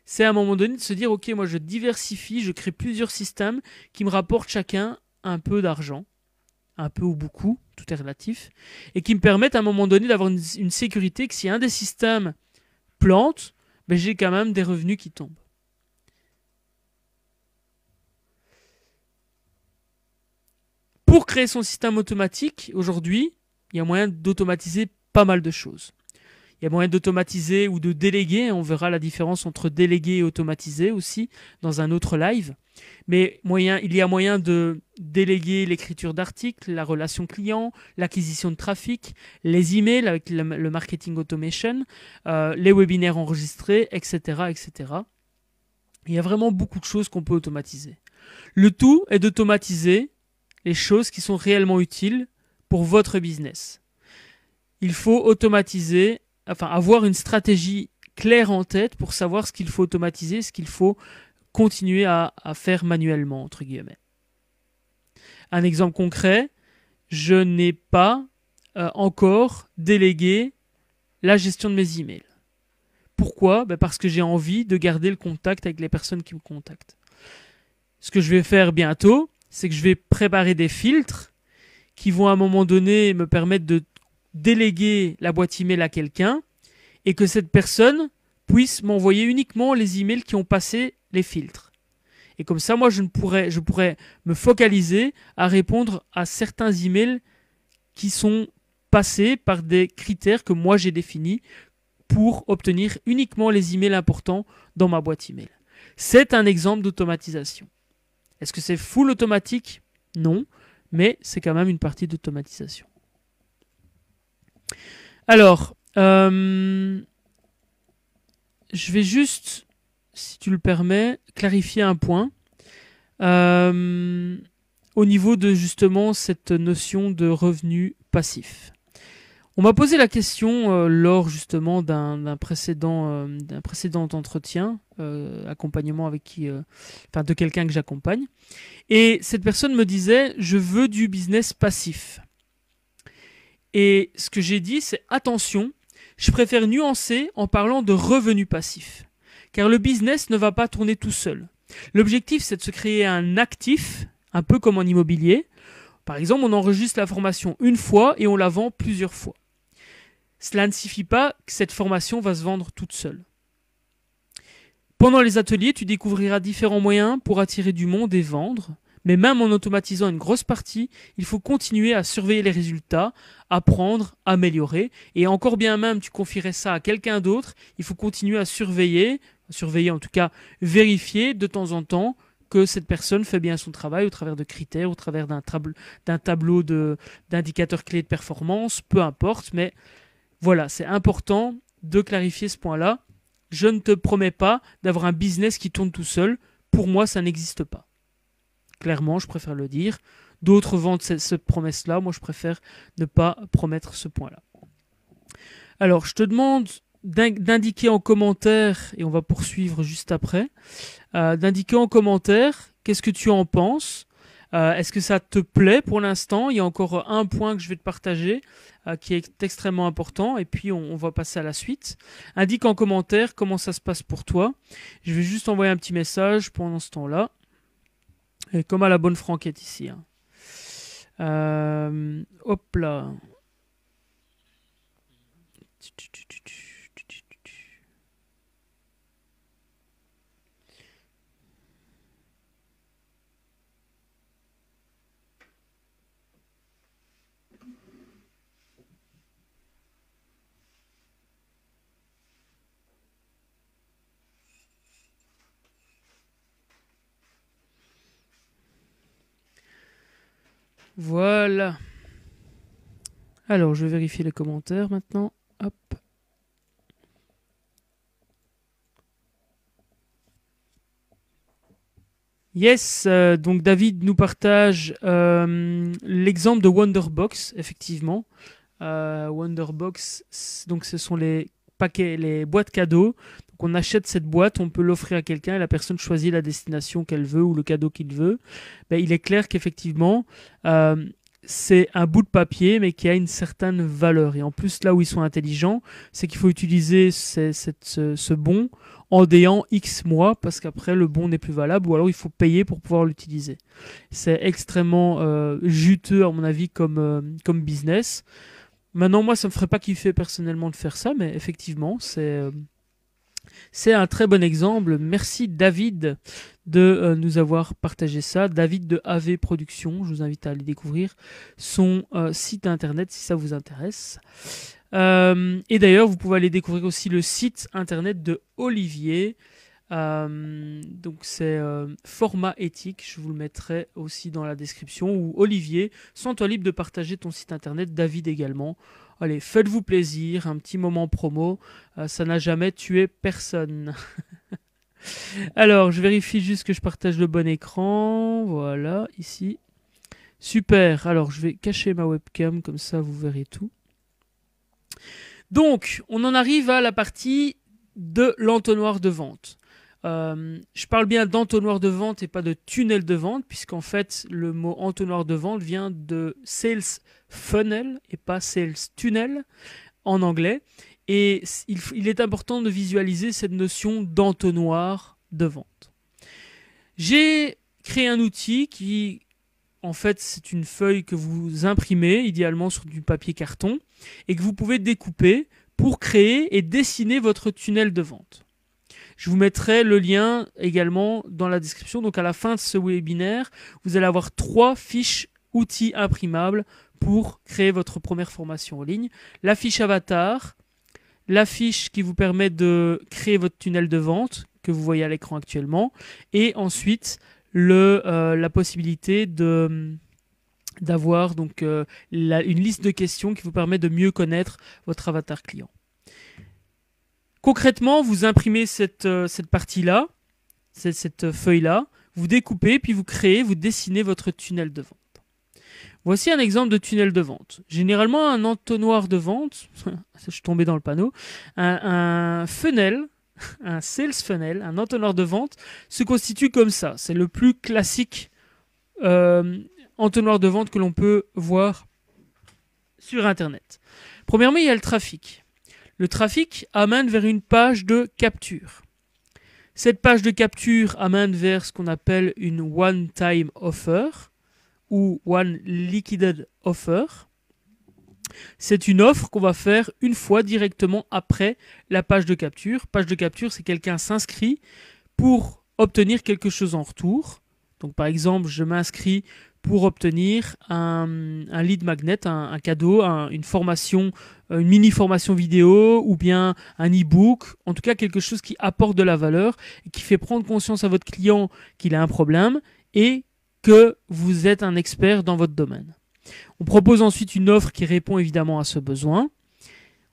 c'est à un moment donné de se dire, ok, moi je diversifie, je crée plusieurs systèmes qui me rapportent chacun un peu d'argent, un peu ou beaucoup, tout est relatif, et qui me permettent à un moment donné d'avoir une, sécurité que si un des systèmes plante, ben, j'ai quand même des revenus qui tombent. Pour créer son système automatique, aujourd'hui, il y a moyen d'automatiser pas mal de choses. Il y a moyen d'automatiser ou de déléguer. On verra la différence entre déléguer et automatiser aussi dans un autre live. Mais moyen, il y a moyen de déléguer l'écriture d'articles, la relation client, l'acquisition de trafic, les emails avec le, marketing automation, euh, les webinaires enregistrés, etc., etc. Il y a vraiment beaucoup de choses qu'on peut automatiser. Le tout est d'automatiser les choses qui sont réellement utiles pour votre business. Il faut automatiser, enfin avoir une stratégie claire en tête pour savoir ce qu'il faut automatiser, ce qu'il faut continuer à, faire manuellement, entre guillemets. Un exemple concret, je n'ai pas euh, encore délégué la gestion de mes emails. Pourquoi ben, Parce que j'ai envie de garder le contact avec les personnes qui me contactent. Ce que je vais faire bientôt, c'est que je vais préparer des filtres qui vont à un moment donné me permettre de déléguer la boîte email à quelqu'un et que cette personne puisse m'envoyer uniquement les emails qui ont passé les filtres. Et comme ça, moi, je, ne pourrais, je pourrais me focaliser à répondre à certains emails qui sont passés par des critères que moi j'ai définis pour obtenir uniquement les emails importants dans ma boîte email. C'est un exemple d'automatisation. Est-ce que c'est full automatique Non, mais c'est quand même une partie d'automatisation. Alors, euh, je vais juste, si tu le permets, clarifier un point. Euh, au niveau de justement cette notion de revenu passif. On m'a posé la question euh, lors justement d'un précédent, euh, d'un précédent entretien, euh, accompagnement avec qui, enfin de quelqu'un que j'accompagne, et cette personne me disait je veux du business passif. Et ce que j'ai dit, c'est attention, je préfère nuancer en parlant de revenu passif, car le business ne va pas tourner tout seul. L'objectif, c'est de se créer un actif, un peu comme en immobilier. Par exemple, on enregistre la formation une fois et on la vend plusieurs fois. Cela ne signifie pas que cette formation va se vendre toute seule. Pendant les ateliers, tu découvriras différents moyens pour attirer du monde et vendre, mais même en automatisant une grosse partie, il faut continuer à surveiller les résultats, apprendre, améliorer, et encore bien même tu confierais ça à quelqu'un d'autre, il faut continuer à surveiller, surveiller en tout cas, vérifier de temps en temps que cette personne fait bien son travail au travers de critères, au travers d'un tableau d'indicateurs clés de performance, peu importe, mais voilà, c'est important de clarifier ce point-là. Je ne te promets pas d'avoir un business qui tourne tout seul. Pour moi, ça n'existe pas. Clairement, je préfère le dire. D'autres vendent cette, promesse-là. Moi, je préfère ne pas promettre ce point-là. Alors, je te demande d'indiquer en commentaire, et on va poursuivre juste après, euh, d'indiquer en commentaire qu'est-ce que tu en penses. Euh, est-ce que ça te plaît pour l'instant Il y a encore un point que je vais te partager euh, qui est extrêmement important et puis on, va passer à la suite. Indique en commentaire comment ça se passe pour toi. Je vais juste envoyer un petit message pendant ce temps-là. Comme à la bonne franquette ici. Hein. Euh, hop là. Voilà. Alors, je vais vérifier les commentaires maintenant. Hop. Yes, euh, donc David nous partage euh, l'exemple de Wonderbox, effectivement. Euh, Wonderbox, donc ce sont les paquets, les boîtes cadeaux qu'on achète cette boîte, on peut l'offrir à quelqu'un et la personne choisit la destination qu'elle veut ou le cadeau qu'il veut, ben, il est clair qu'effectivement, euh, c'est un bout de papier, mais qui a une certaine valeur. Et en plus, là où ils sont intelligents, c'est qu'il faut utiliser ce, bon en déant X mois, parce qu'après, le bon n'est plus valable, ou alors il faut payer pour pouvoir l'utiliser. C'est extrêmement euh, juteux, à mon avis, comme, euh, comme business. Maintenant, moi, ça ne me ferait pas kiffer personnellement de faire ça, mais effectivement, c'est... C'est un très bon exemple. Merci David de euh, nous avoir partagé ça. David de AV Productions, je vous invite à aller découvrir son euh, site internet si ça vous intéresse. Euh, et d'ailleurs, vous pouvez aller découvrir aussi le site internet de Olivier. Euh, donc c'est euh, Format Éthique, je vous le mettrai aussi dans la description. Ou Olivier, sens-toi libre de partager ton site internet, David également. Allez, faites-vous plaisir, un petit moment promo, euh, ça n'a jamais tué personne. (laughs) Alors, je vérifie juste que je partage le bon écran. Voilà, ici. Super, alors je vais cacher ma webcam, comme ça vous verrez tout. Donc, on en arrive à la partie de l'entonnoir de vente. Euh, je parle bien d'entonnoir de vente et pas de tunnel de vente, puisqu'en fait, le mot entonnoir de vente vient de sales funnel et pas sales tunnel en anglais. Et il est important de visualiser cette notion d'entonnoir de vente. J'ai créé un outil qui, en fait, c'est une feuille que vous imprimez, idéalement sur du papier carton, et que vous pouvez découper pour créer et dessiner votre tunnel de vente. Je vous mettrai le lien également dans la description. Donc à la fin de ce webinaire, vous allez avoir trois fiches outils imprimables pour créer votre première formation en ligne. La fiche avatar, la fiche qui vous permet de créer votre tunnel de vente que vous voyez à l'écran actuellement, et ensuite euh, la possibilité d'avoir donc euh, une liste de questions qui vous permet de mieux connaître votre avatar client. Concrètement, vous imprimez cette, euh, cette partie-là, cette, euh, feuille-là, vous découpez, puis vous créez, vous dessinez votre tunnel de vente. Voici un exemple de tunnel de vente. Généralement, un entonnoir de vente, (laughs) je suis tombé dans le panneau, un, funnel, (laughs) un sales funnel, un entonnoir de vente, se constitue comme ça. C'est le plus classique euh, entonnoir de vente que l'on peut voir sur Internet. Premièrement, il y a le trafic le trafic amène vers une page de capture. Cette page de capture amène vers ce qu'on appelle une one-time offer ou one liquidated offer. C'est une offre qu'on va faire une fois directement après la page de capture. Page de capture, c'est quelqu'un s'inscrit pour obtenir quelque chose en retour. Donc par exemple, je m'inscris pour obtenir un, lead magnet, un, cadeau, une formation, une mini formation vidéo ou bien un e-book, en tout cas quelque chose qui apporte de la valeur et qui fait prendre conscience à votre client qu'il a un problème et que vous êtes un expert dans votre domaine. On propose ensuite une offre qui répond évidemment à ce besoin.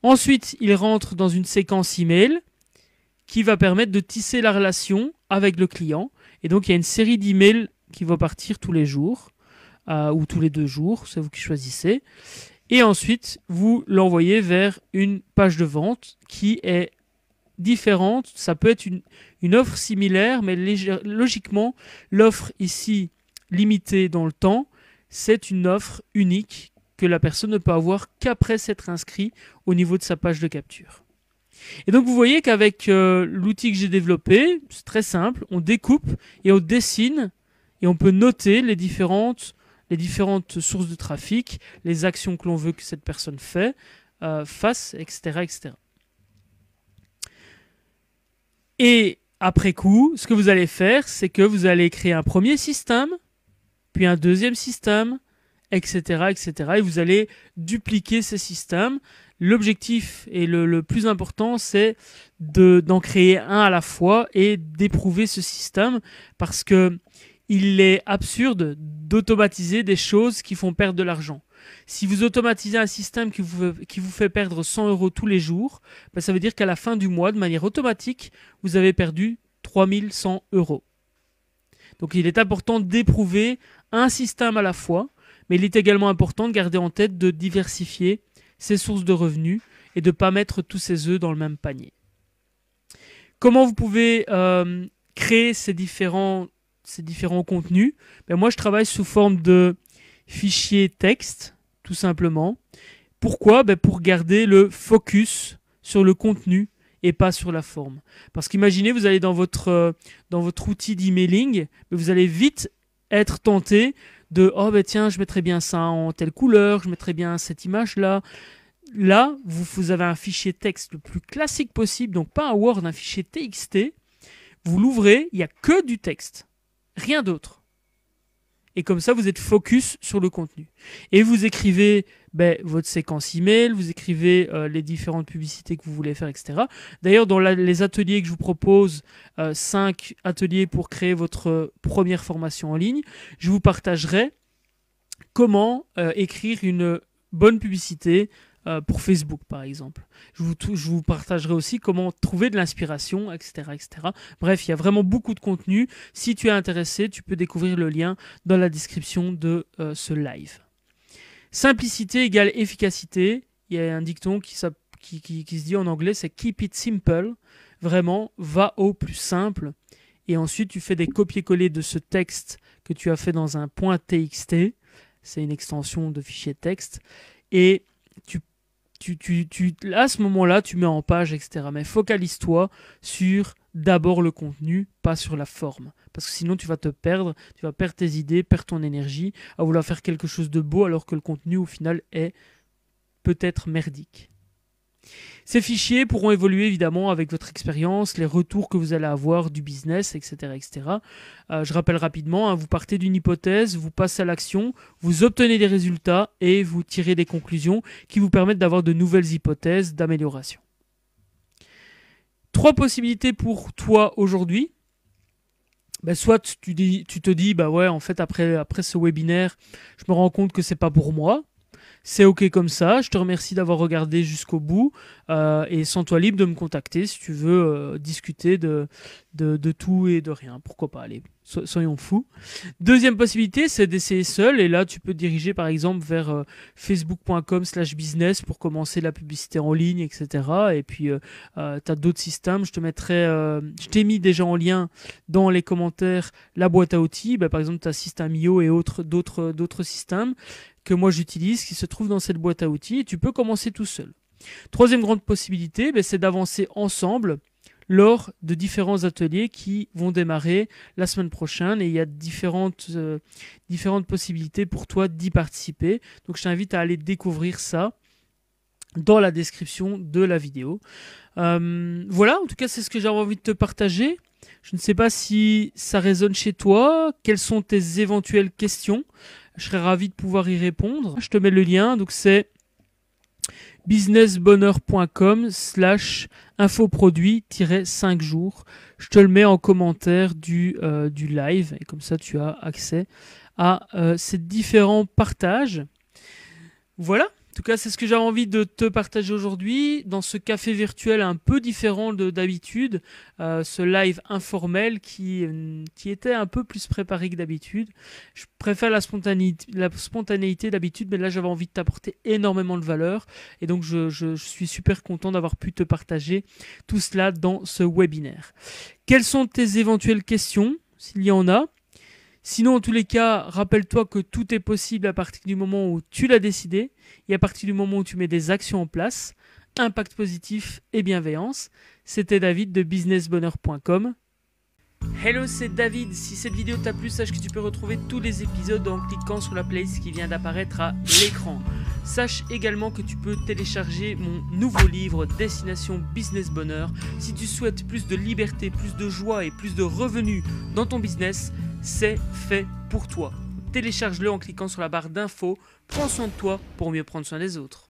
Ensuite, il rentre dans une séquence email qui va permettre de tisser la relation avec le client. Et donc, il y a une série d'emails qui vont partir tous les jours euh, ou tous les deux jours, c'est vous qui choisissez. Et ensuite, vous l'envoyez vers une page de vente qui est différente. Ça peut être une, offre similaire, mais logiquement, l'offre ici limitée dans le temps, c'est une offre unique que la personne ne peut avoir qu'après s'être inscrit au niveau de sa page de capture. Et donc vous voyez qu'avec euh, l'outil que j'ai développé, c'est très simple, on découpe et on dessine et on peut noter les différentes les différentes sources de trafic, les actions que l'on veut que cette personne fait, euh, fasse, etc., Et après coup, ce que vous allez faire, c'est que vous allez créer un premier système, puis un deuxième système, etc., etc. Et vous allez dupliquer ces systèmes. L'objectif et le, le, plus important, c'est d'en créer un à la fois et d'éprouver ce système parce que il est absurde d'automatiser des choses qui font perdre de l'argent. Si vous automatisez un système qui vous, qui vous fait perdre 100 euros tous les jours, ben, ça veut dire qu'à la fin du mois, de manière automatique, vous avez perdu 3100 euros. Donc il est important d'éprouver un système à la fois, mais il est également important de garder en tête de diversifier ses sources de revenus et de ne pas mettre tous ses œufs dans le même panier. Comment vous pouvez euh, créer ces différents ces différents contenus, moi je travaille sous forme de fichier texte, tout simplement. Pourquoi ben, Pour garder le focus sur le contenu et pas sur la forme. Parce qu'imaginez, vous allez dans votre, euh, dans votre outil d'emailing, vous allez vite être tenté de oh ben tiens, je mettrais bien ça en telle couleur, je mettrais bien cette image là. Là, vous, vous avez un fichier texte le plus classique possible, donc pas un Word, un fichier TXT. Vous l'ouvrez, il n'y a que du texte. Rien d'autre. Et comme ça, vous êtes focus sur le contenu. Et vous écrivez ben, votre séquence email, vous écrivez euh, les différentes publicités que vous voulez faire, etc. D'ailleurs, dans les ateliers que je vous propose, 5 euh, ateliers pour créer votre euh, première formation en ligne, je vous partagerai comment écrire une bonne publicité euh, pour Facebook, par exemple. Je vous, je vous partagerai aussi comment trouver de l'inspiration, etc., etc. Bref, il y a vraiment beaucoup de contenu. Si tu es intéressé, tu peux découvrir le lien dans la description de euh, ce live. Simplicité égale efficacité. Il y a un dicton qui, qui, qui se dit en anglais, c'est keep it simple. Vraiment, va au plus simple. Et ensuite, tu fais des copier-coller de ce texte que tu as fait dans un point .txt. C'est une extension de fichier texte. Et tu à ce moment-là, tu mets en page, etc. Mais focalise-toi sur d'abord le contenu, pas sur la forme. Parce que sinon, tu vas te perdre, tu vas perdre tes idées, perdre ton énergie à vouloir faire quelque chose de beau alors que le contenu, au final, est peut-être merdique. Ces fichiers pourront évoluer évidemment avec votre expérience, les retours que vous allez avoir du business, etc. etc. Euh, je rappelle rapidement, hein, vous partez d'une hypothèse, vous passez à l'action, vous obtenez des résultats et vous tirez des conclusions qui vous permettent d'avoir de nouvelles hypothèses d'amélioration. Trois possibilités pour toi aujourd'hui. Ben, soit tu, dis, tu, te dis, bah ouais, en fait, après, après ce webinaire, je me rends compte que c'est pas pour moi. C'est OK comme ça. Je te remercie d'avoir regardé jusqu'au bout. Euh, et sens-toi libre de me contacter si tu veux euh, discuter de, de, tout et de rien. Pourquoi pas aller soyons fous. Deuxième possibilité, c'est d'essayer seul. Et là, tu peux diriger par exemple vers euh, facebook.com slash business pour commencer la publicité en ligne, etc. Et puis, tu as d'autres systèmes. Je te mettrai, je t'ai mis déjà en lien dans les commentaires la boîte à outils. Bah, par exemple, tu as System.io et autres, d'autres, d'autres systèmes que moi j'utilise qui se trouve dans cette boîte à outils et tu peux commencer tout seul. Troisième grande possibilité, ben, c'est d'avancer ensemble lors de différents ateliers qui vont démarrer la semaine prochaine et il y a différentes, euh, différentes possibilités pour toi d'y participer. Donc je t'invite à aller découvrir ça dans la description de la vidéo. Euh, voilà, en tout cas c'est ce que j'avais envie de te partager. Je ne sais pas si ça résonne chez toi, quelles sont tes éventuelles questions. Je serais ravi de pouvoir y répondre. Je te mets le lien, donc c'est businessbonheur.com slash infoproduit-5 jours. Je te le mets en commentaire du, euh, du live et comme ça tu as accès à euh, ces différents partages. Voilà. En tout cas, c'est ce que j'avais envie de te partager aujourd'hui dans ce café virtuel un peu différent de d'habitude, euh, ce live informel euh, qui, était un peu plus préparé que d'habitude. Je préfère la spontanéité, la spontanéité d'habitude, mais là j'avais envie de t'apporter énormément de valeur et donc je suis super content d'avoir pu te partager tout cela dans ce webinaire. Quelles sont tes éventuelles questions, s'il y en a Sinon, en tous les cas, rappelle-toi que tout est possible à partir du moment où tu l'as décidé et à partir du moment où tu mets des actions en place. Impact positif et bienveillance. C'était David de businessbonheur.com. Hello, c'est David. Si cette vidéo t'a plu, sache que tu peux retrouver tous les épisodes en cliquant sur la playlist qui vient d'apparaître à l'écran. Sache également que tu peux télécharger mon nouveau livre Destination Business Bonheur. Si tu souhaites plus de liberté, plus de joie et plus de revenus dans ton business, c'est fait pour toi. Télécharge-le en cliquant sur la barre d'infos. Prends soin de toi pour mieux prendre soin des autres.